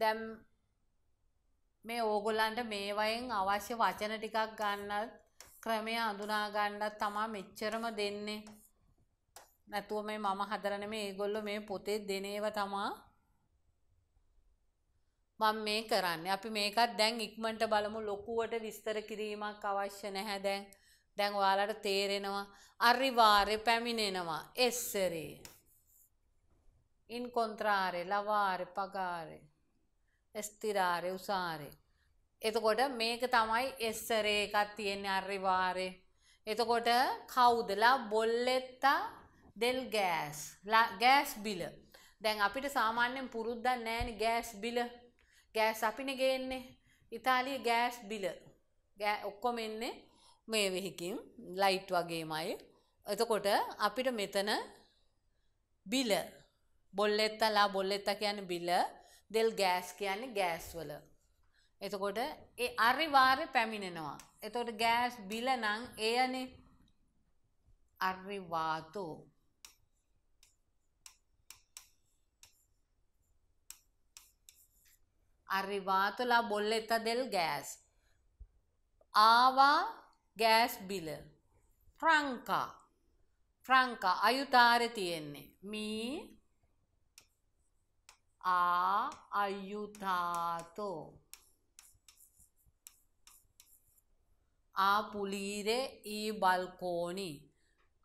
දැම් මේ ඕගොල්ලන්ට මේවයෙන් අවශ්‍ය වචන ටිකක් ගන්නත් ක්‍රමය අඳුනා ගණ්ඩත් තමා මෙච්චරම දෙන්නේ නැතුව මේ මම හදරන මේ ඒගොල්ලො මේ පොතේ දෙනේව තමා මම මේ කරන්නේ. අපි මේකත් දැන් ඉක්මනට බලමු ලොකුවට විස්තර කිරීමක් අවශ්‍ය නැහැ දැන්. දැන් ඔයාලට තේරෙනවා. අරිවාර්ය පැමිණෙනවා. එස්සරේ. ඉන් කොන්ත්‍රාරේ, ලවාරේ, පගාරේ. ස්ථිරාරේ, උසාරේ. එතකොට මේක තමයි එස්සරේ එකක් තියෙන්නේ අරිවාර්ය. එතකොට කවුදලා බොල්ලෙත්තා දෙල් ගෑස්. ගෑස් බිල. දැන් අපිට සාමාන්‍යයෙන් පුරුද්දක් නැහැ නේ ගෑස් බිල. ගෑස් අපින ගේන්නේ ඉතාලිය ගෑස් බිල ඔක්කොම එන්නේ මේ වෙහිකින් ලයිට් වගේමයි එතකොට අපිට මෙතන බිල බොල්ලෙත්තලා බොල්ලෙත්ත කියන බිල දෙල් ගෑස් කියන්නේ ගෑස් වල එතකොට ඒ අරිවාර්ය පැමිණෙනවා එතකොට ගෑස් බිල නම් එයනේ අරිවාතෝ arrivato la bolletta del gas. Ava gas bill. Franca. Franca, aiutare tiene. Mi ha aiutato a pulire i balconi.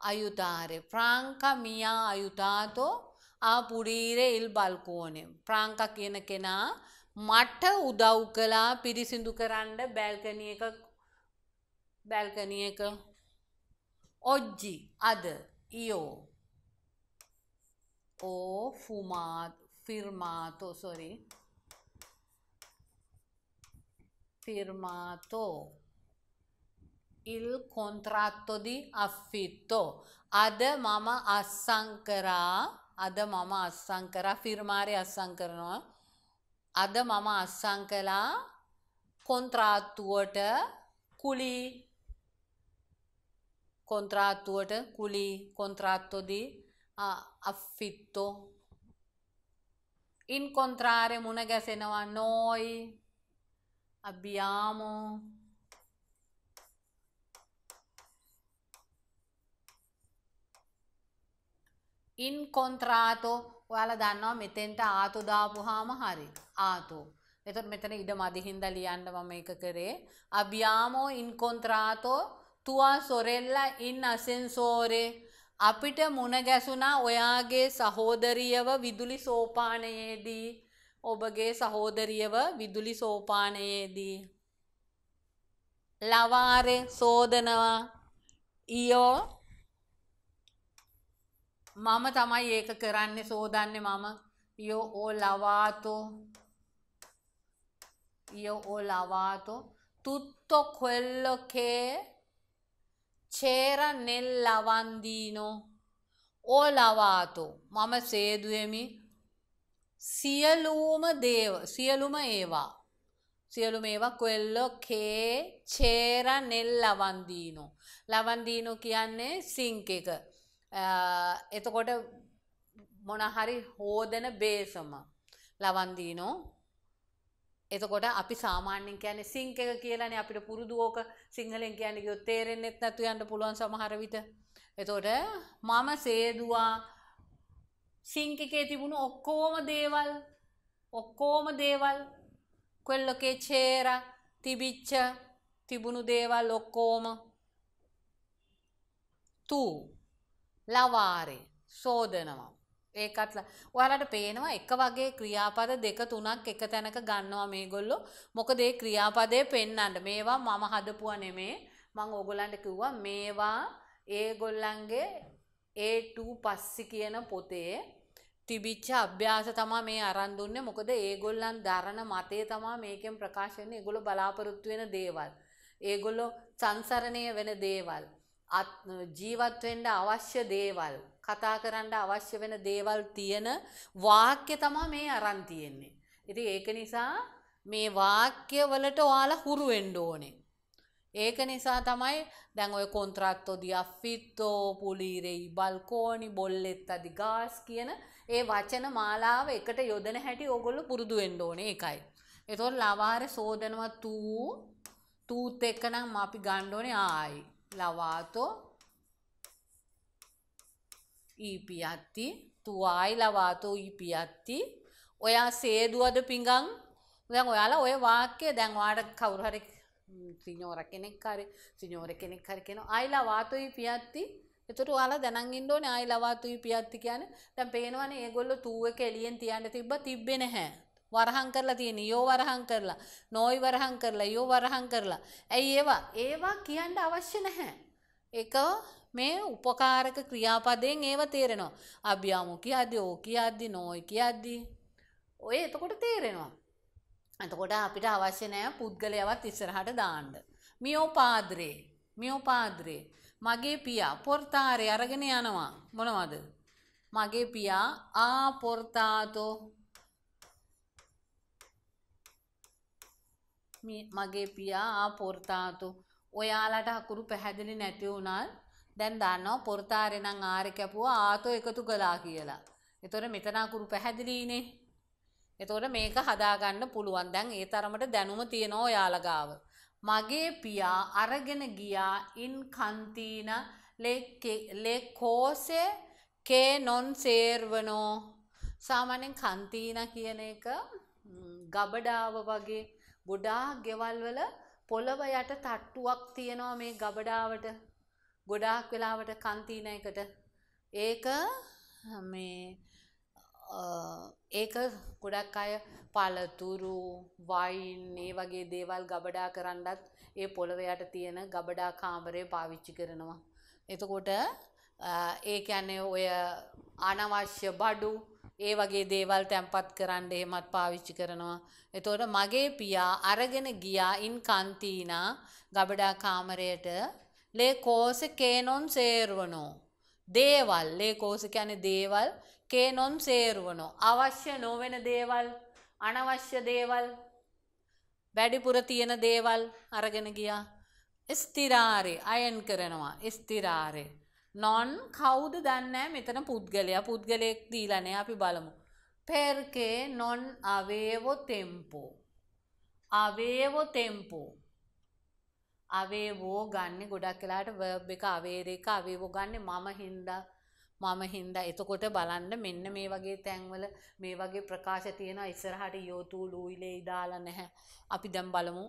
Aiutare. Franca mi ha aiutato a pulire il balcone. Franca che ne che na? මට උදව් කලා පිරිසිදු කරන්න බැල්කනිය එක බැල්කනිය එක ඔජ්ජි අද ඉයෝ ඕ ෆුමාත් ෆිර්මාතෝ sorry ෆිර්මාතෝ ඉල් කොන්ත්‍රාත්තු දි අෆිත්තෝ අද මම අස්සං කරා අද මම අස්සං කරා ෆිර්මාරය අස්සං කරනවා අද මම අස්සම් කළා කොන්ත්‍රාත්තුවට කුලි කොන්ත්‍රාත්තුවට කුලි කොන්ත්‍රාත්තු di affitto incontrare මුණ ගැසෙනවා noi abbiamo ඉන් කොන්ත්‍රාතෝ ඔයාලා දන්නවා මෙතෙන්ට ආතෝ දාපුවාම හරි ආතෝ එතකොට මෙතන ඉඩ මදි හින්දා ලියන්න මම ඒක කරේ අබියාමෝ ඉන් කොන්ත්‍රාතෝ තුවා සොරෙල්ලා ඉන් අසෙන්සෝරේ අපිට මුණ ගැසුණා ඔයාගේ සහෝදරියව විදුලි සෝපානයේදී ඔබගේ සහෝදරියව විදුලි සෝපානයේදී ලවාරේ සෝදනවා ඉයෝ මම තමයි ඒක කරන්නේ සෝදන්නේ මම යෝ ඕ ලවාතෝ io ho lavato tutto quello che c'era nel lavandino. Ho lavato, මම සේදුවෙමි සියලුම දේව සියලුම ඒවා සියලුම ඒවා quello che c'era nel lavandino. lavandino කියන්නේ සිංක් එක. එතකොට මොනහරි හෝදන බේසම ලවන්දීනෝ එතකොට අපි සාමාන්‍යෙන් කියන්නේ සිංක එක කියලානේ අපිට පුරුදුවෝක සිංහලෙන් කියන්නේ ගියොත් තේරෙන්නෙත් නැතු යන්න පුළුවන් සමහර විට. එතකොට මම සේදුවා සිංක එකේ තිබුණු ඔක්කොම දේවල් ඔක්කොම දේවල් කොල්ලකේ චේර තිබිච්ච තිබුණු දේවල් ඔක්කොම තු ලවාරේ සෝදනවා. ඒකත් ඔයාලට පේනවා එක වගේ ක්‍රියාපද දෙක තුනක් එක තැනක ගන්නවා මේගොල්ලෝ මොකද ඒ ක්‍රියාපදේ පෙන්වන්න මේවා මම හදපුවා නෙමේ මම ඕගොල්ලන්ට කිව්වා මේවා ඒගොල්ලන්ගේ A2 පස්සි කියන පොතේ තිබිච්ච අභ්‍යාස තමයි මේ අරන් දුන්නේ මොකද ඒගොල්ලන් දරන මතය තමයි මේකෙන් ප්‍රකාශ වෙන්නේ ඒගොල්ලෝ බලාපොරොත්තු වෙන දේවල් ඒගොල්ලෝ සංසරණය වෙන දේවල් ජීවත් වෙන්න අවශ්‍ය දේවල් කතා කරන්න අවශ්‍ය වෙන දේවල් තියෙන වාක්‍ය තමයි මේ අරන් තියෙන්නේ. ඉතින් ඒක නිසා මේ වාක්‍ය වලට ඔයාලා හුරු වෙන්න ඕනේ. ඒක නිසා තමයි දැන් ඔය කොන්ත්‍රාත්තෝ දි අෆිත්තෝ පුලීරේ බල්කෝනි බොල්ලෙත් අදි ගාස් කියන ඒ වචන මාලාව එකට යොදන හැටි ඕගොල්ලෝ පුරුදු වෙන්න ඕනේ ඒකයි. ඒතකොට ලවාර සෝදනවා තූ තූත් එක්ක නම් අපි ගන්න ඕනේ ආයි. lavato i piatti, tu hai lavato i piatti. ඔයා සේදුවද පිඟන්? දැන් ඔයාලා ওই වාක්‍ය දැන් ඔයාලට කවුරු හරි සිනෝර කෙනෙක් හරි සිනෝර කෙනෙක් හරි කියනවා I lavato i piatti. එතකොට ඔයාලා දැනන් ඉන්න ඕනේ I lavato i piatti කියන්නේ. දැන් පේනවනේ මේගොල්ලෝ 2 එක එළියෙන් තියන්න තිබ්බා තිබ්බේ නැහැ. වරහන් කරලා තියෙන යෝ වරහන් කරලා නොයි වරහන් කරලා යෝ වරහන් කරලා ඇයි ඒවා ඒවා කියන්න අවශ්‍ය නැහැ ඒක මේ උපකාරක ක්‍රියාපදයෙන් ඒව තේරෙනවා අභ්‍යාමු කියද්දි ඕ කියද්දි නොයි කියද්දි ඔය එතකොට තේරෙනවා එතකොට අපිට අවශ්‍ය නැහැ පුද්ගලයාවත් ඉස්සරහට දාන්න මියෝ පාද්‍රේ මියෝ පාද්‍රේ මගේ පියා පොර්තාරේ අරගෙන යනවා මොනවද මගේ පියා ආ පොර්තාතෝ මගේ පියා පොර්තාතු ඔයාලට හකුරු පැහැදිලි නැති වුණත් දැන් දන්නවා පොර්තාරෙනම් ආරෙ කැපුව ආතෝ එකතු කළා කියලා. එතොර මෙතන අකුරු පැහැදිලිනේ. එතකොට මේක හදාගන්න පුළුවන්. දැන් ඒ තරමට දැනුම තියෙනවා ඔයාලා ගාව. මගේ පියා අරගෙන ගියා ඉන් කන්තින ලේ කෝසේ කේ නොන් සේර්වනෝ සාමාන්‍යයෙන් කන්තින කියන එක ගබඩාව වගේ ගොඩාක් ගෙවල්වල පොළව යට තට්ටුවක් තියෙනවා මේ ගබඩාවට. ගොඩාක් වෙලාවට කන්තින එකට. ඒක මේ ඒක ගොඩක් අය පළතුරු වයින් ඒ වගේ දේවල් ගබඩා කරන්නත් ඒ පොළව යට තියෙන ගබඩා කාමරය පාවිච්චි කරනවා. එතකොට ඒ කියන්නේ ඔය අනවශ්‍ය බඩු ඒ වගේ දේවල් තැන්පත් කරන්න එහෙමත් පාවිච්චි කරනවා. එතකොට මගේ පියා අරගෙන ගියා ඉන් කන්තිනා ගබඩා කාමරයට ලේ කෝස කේනොන් සේරවනෝ. දේවල් ලේ කෝස කියන්නේ දේවල් කේනොන් සේරවනෝ. අවශ්‍ය නොවන දේවල්, අනවශ්‍ය දේවල්, වැඩිපුර තියෙන දේවල් අරගෙන ගියා. ස්තිරාරේ අයන් කරනවා. ස්තිරාරේ නොන් කවුද දන්නෑ මෙතන පුද්ගලයා පුද්ගලයෙක් දීලනය අපි බලමු. පෙර්කේ නොන් අවේවෝ තෙම්පෝ. අවේවෝ තෙම්පෝ. අවේවෝ ගන්න ගොඩක් කලාට වර්බ් එක අවේරේක අවේවෝ ගන්න මම හින්දා මම හින්දා එතකොට බලන්න මෙන්න මේ වගේ තැන්වල මේ වගේ ප්‍රකාශ තියෙන ඉස්සරහට යෝතු ලූයිලේ ඉදාලා නැහැ. අපි දැන් බලමු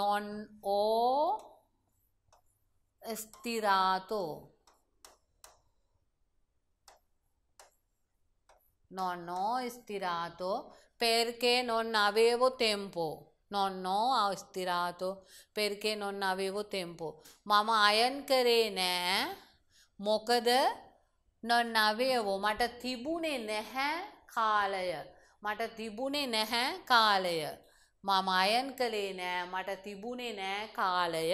non or estirato. Non ho stirato perché non avevo tempo. Non ho stirato perché non avevo tempo. මම අයන් කරේ නෑ. මොකද non avevo මට තිබුණේ නැහැ කාලය. මට තිබුණේ නැහැ කාලය. මම අයන් කළේ නෑ. මට තිබුණේ නෑ කාලය.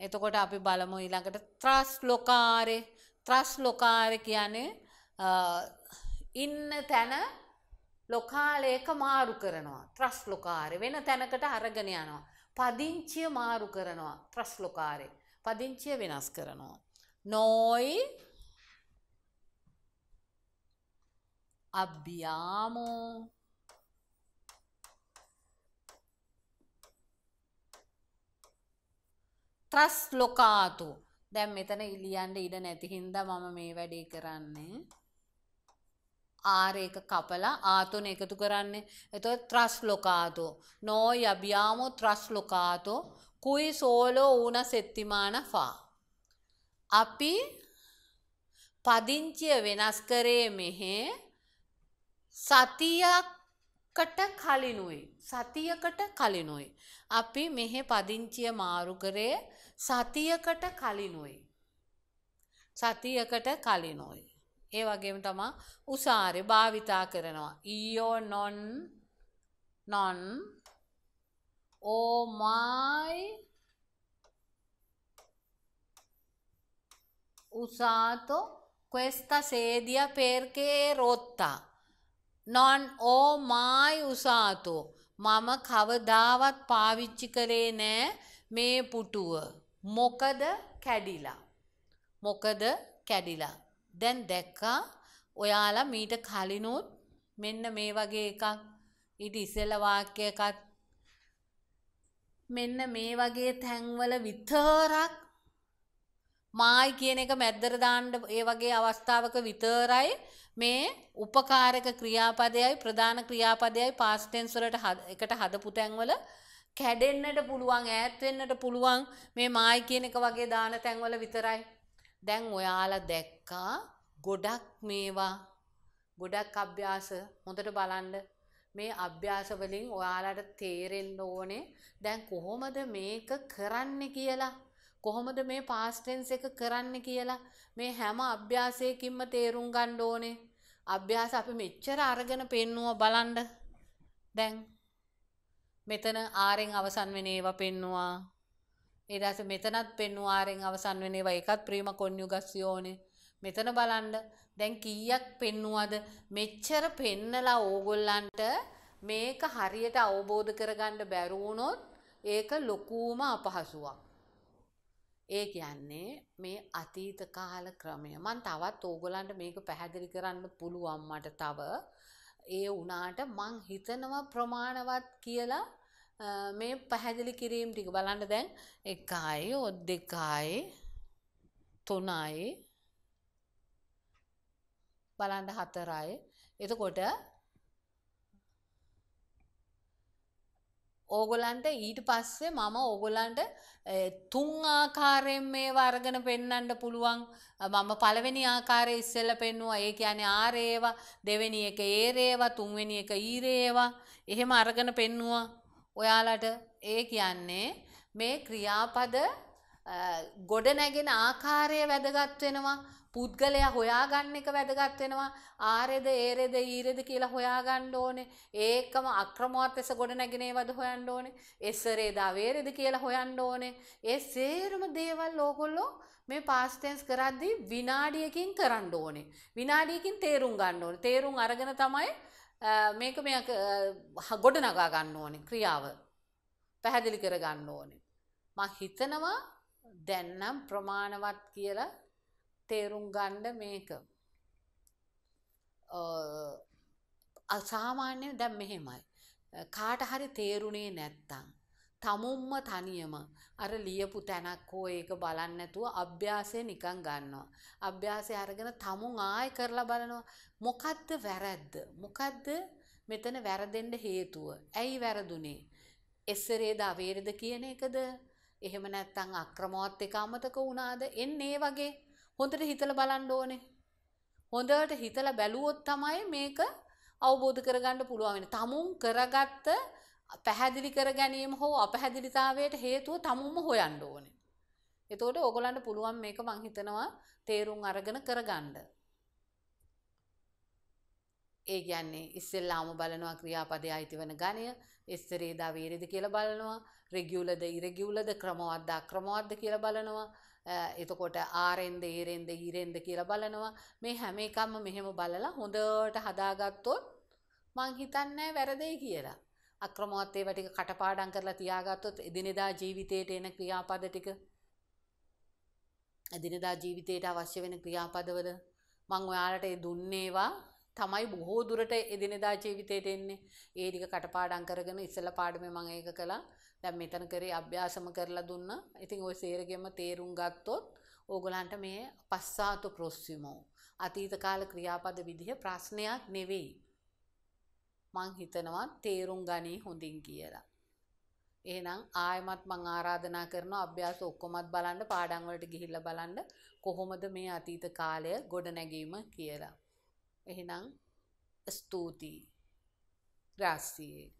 එතකොට අපි බලමු ඊළඟට ත්‍රස් ලොකාරෙ ත්‍රස් ලොකාරෙ කියන්නේ ඉන්න තැන ලොකාලයක මාරු කරනවා ත්‍රස් ලොකාරෙ වෙන තැනකට අරගෙන යනවා පදිංචිය මාරු කරනවා ත්‍රස් ලොකාරෙ පදිංචිය වෙනස් කරනවා නොයි අභ්‍යාමෝ ත්‍රස් ලොකාතු දැම් මෙතන ඉලියන්ට ඉඩ නැතිහින්ද මම මේ වැඩේ කරන්නේ ආරේක කපලා ආතුන එකතු කරන්නේ එතු ත්‍රස් ලොකාතු නෝ යබියාමු ත්‍රස් ලොකාතු කුයි සෝලෝ ඌන සෙත්තිමාන ෆා අපි පදිංචිය වෙනස් කරේ මෙහෙ සතියක් කට කලිනුයි සතියකට කලිනුයි අපි මෙහෙ පදිංචිය මාරු කරේ සතියකට කලිනුයි සතියකට කලිනුයි ඒ වගේම තමයි උසාරේ භාවිතා කරනවා ඊයෝ නොන් නොන් ඕ මයි උසාතෝ questa sedia perché rotta නොන් ඕ මායි උසාතෝ මම කවදාවත් පාවිච්චි කරේ නෑ මේ පුටුව. මොකද කැඩිලා. මොකද කැඩිලා. දැන් දැක්කා ඔයාලා මීට කලිනුත් මෙන්න මේ වගේ එකක් ඊට ඉස්සෙල්ල වාක්‍යයකත් මෙන්න මේ වගේ තැන්වල විතරක් මායි කියන එක මැද්දර දාන්න ඒ වගේ අවස්ථාවක විතරයි මේ උපකාරක ක්‍රියාපදයයි ප්‍රධාන ක්‍රියාපදයයි past tense වලට එකට හදපු තැන්වල කැඩෙන්නට පුළුවන් ඈත් වෙන්නට පුළුවන් මේ මායි කියන එක වගේ දාන තැන්වල විතරයි. දැන් ඔයාලා දැක්කා ගොඩක් මේවා ගොඩක් අභ්‍යාස හොඳට බලන්න මේ අභ්‍යාස වලින් ඔයාලට තේරෙන්න ඕනේ දැන් කොහොමද මේක කරන්න කියලා කොහොමද මේ past tense එක කරන්නේ කියලා මේ හැම අභ්‍යාසයකින්ම තේරුම් ගන්න ඕනේ. අභ්‍යාස අපි මෙච්චර අරගෙන පෙන්නුවා බලන්න. දැන් මෙතන ආරෙන් අවසන් වෙන ඒවා පෙන්නුවා. ඊට පස්සේ මෙතනත් පෙන්නුවා ආරෙන් අවසන් වෙන ඒවා ඒකත් ප්‍රීම කොන්ජුගස්යෝනේ. මෙතන බලන්න දැන් කීයක් පෙන්නුවද මෙච්චර පෙන්නලා ඕගොල්ලන්ට මේක හරියට අවබෝධ කරගන්න බැරි වුණොත් ඒක ලොකුම අපහසුවක්. ඒ කියන්නේ මේ අතීත කාල ක්‍රමය. මන් තවත් ඕගොල්ලන්ට මේක පැහැදිලි කරන්න පුළුවන් මට තව. ඒ වුණාට මං හිතනවා ප්‍රමාණවත් කියලා මේ පැහැදිලි කිරීම ටික බලන්න දැන් 1යි 2යි 3යි බලන්න 4යි. එතකොට ඕගොලන්ට ඊට පස්සේ මම ඕගොලන්ට තුන් ආකාරයෙන් මේ වර්ගන පෙන්නන්න පුළුවන් මම පළවෙනි ආකාරය ඉස්සෙල්ල පෙන්නවා ඒ කියන්නේ ආරේවා දෙවෙනි එක ඒරේවා තුන්වෙනි එක ඊරේවා එහෙම අරගෙන පෙන්නවා ඔයාලට ඒ කියන්නේ මේ ක්‍රියාපද ගොඩ නැගෙන ආකාරය වැදගත් වෙනවා පුද්ගලයා හොයාගන්න එක වැදගත් වෙනවා ආරෙද ඒරෙද ඊරෙද කියලා හොයාගන්න ඕනේ ඒකම අක්‍රමවත් ලෙස ගොඩනැගෙන ඒවද හොයන්න ඕනේ එස්සරේද අවේරෙද කියලා හොයන්න ඕනේ ඒ සේරම දේවල් ඕගොල්ලෝ මේ පාස් ටෙන්ස් කරද්දී විනාඩියකින් කරන්න ඕනේ විනාඩියකින් තේරුම් ගන්න ඕනේ තේරුම් අරගෙන තමයි මේක මෙයා ගොඩනගා ගන්න ඕනේ ක්‍රියාව පැහැදිලි කර ගන්න ඕනේ මම හිතනවා දැන් නම් ප්‍රමාණවත් කියලා තේරුම් ගණ්ඩ මේක අසාමාන්‍යයෙන් දැම් මෙහෙමයි. කාට හරි තේරුණේ නැත්තං. තමුම්ම තනියම අර ලියපු තැනක් හෝ ඒක බලන්න නැතුව අභ්‍යාසය නිකන් ගන්නවා. අභ්‍යාසය අරගෙන තමුන් ආය කරලා බලනවා. මොකද්ද වැරද්ද? මොකද්ද මෙතන වැරදෙන්න හේතුව? ඇයි වැරදුනේ? එස්සරේද අවේරද කියන එකද? එහෙම නැත්නම් අක්‍රමවත් එක අමතක වුණාද? එන්නේ වගේ හොඳට හිතලා බලන්න ඕනේ. හොඳට හිතලා බැලුවොත් තමයි මේක අවබෝධ කරගන්න පුළුවන් වෙන්නේ. tamun කරගත්ත පැහැදිලි කර ගැනීම හෝ අපැහැදිලිතාවයට හේතුව tamunම හොයන්න ඕනේ. එතකොට ඕගොල්ලන්ට පුළුවන් මේක මං හිතනවා තේරුම් අරගෙන කරගන්න. ඒ කියන්නේ ඉස්සෙල්ලාම බලනවා ක්‍රියාපදයේ අයිති වෙන ගණය, ඉස්තරේදා වීරිද කියලා බලනවා, රෙගියුලද ඉරෙගියුලද ක්‍රමවත්ද අක්‍රමවත්ද කියලා බලනවා. එතකොට ආරෙන්ද ඒරෙන්ද ඊරෙන්ද කියලා බලනවා මේ හැම එකක්ම මෙහෙම බලලා හොඳට හදාගත්තොත් මං හිතන්නේ වැරදෙයි කියලා. අක්‍රමවත් ඒවා ටික කටපාඩම් කරලා තියාගත්තොත් එදිනෙදා ජීවිතේට එන ක්‍රියාපද ටික එදිනෙදා ජීවිතේට අවශ්‍ය වෙන ක්‍රියාපදවල මං ඔයාලට දුන්නේවා තමයි බොහෝ දුරට එදිනෙදා ජීවිතයට එන්නේ. ඒ ටික කටපාඩම් කරගෙන ඉස්සලා පාඩමේ මම ඒක කළා. දැන් මෙතන කරේ අභ්‍යාසම කරලා දුන්නා. ඉතින් ওই සේරගෙම තේරුම් ගත්තොත් ඕගොල්ලන්ට මේ පස්සාතු ප්‍රොස්සිමෝ අතීත කාල ක්‍රියාපද විදිහ ප්‍රශ්නයක් නෙවෙයි. මං හිතනවා තේරුම් ගනී හොඳින් කියලා. එහෙනම් ආයමත් මං ආරාධනා කරනවා අභ්‍යාස ඔක්කොමත් බලන්න පාඩම් වලට ගිහිල්ලා බලන්න කොහොමද මේ අතීත කාලය ගොඩ නැගීම කියලා. එහෙනම් ස්තුතියි. ග්‍රාසියේ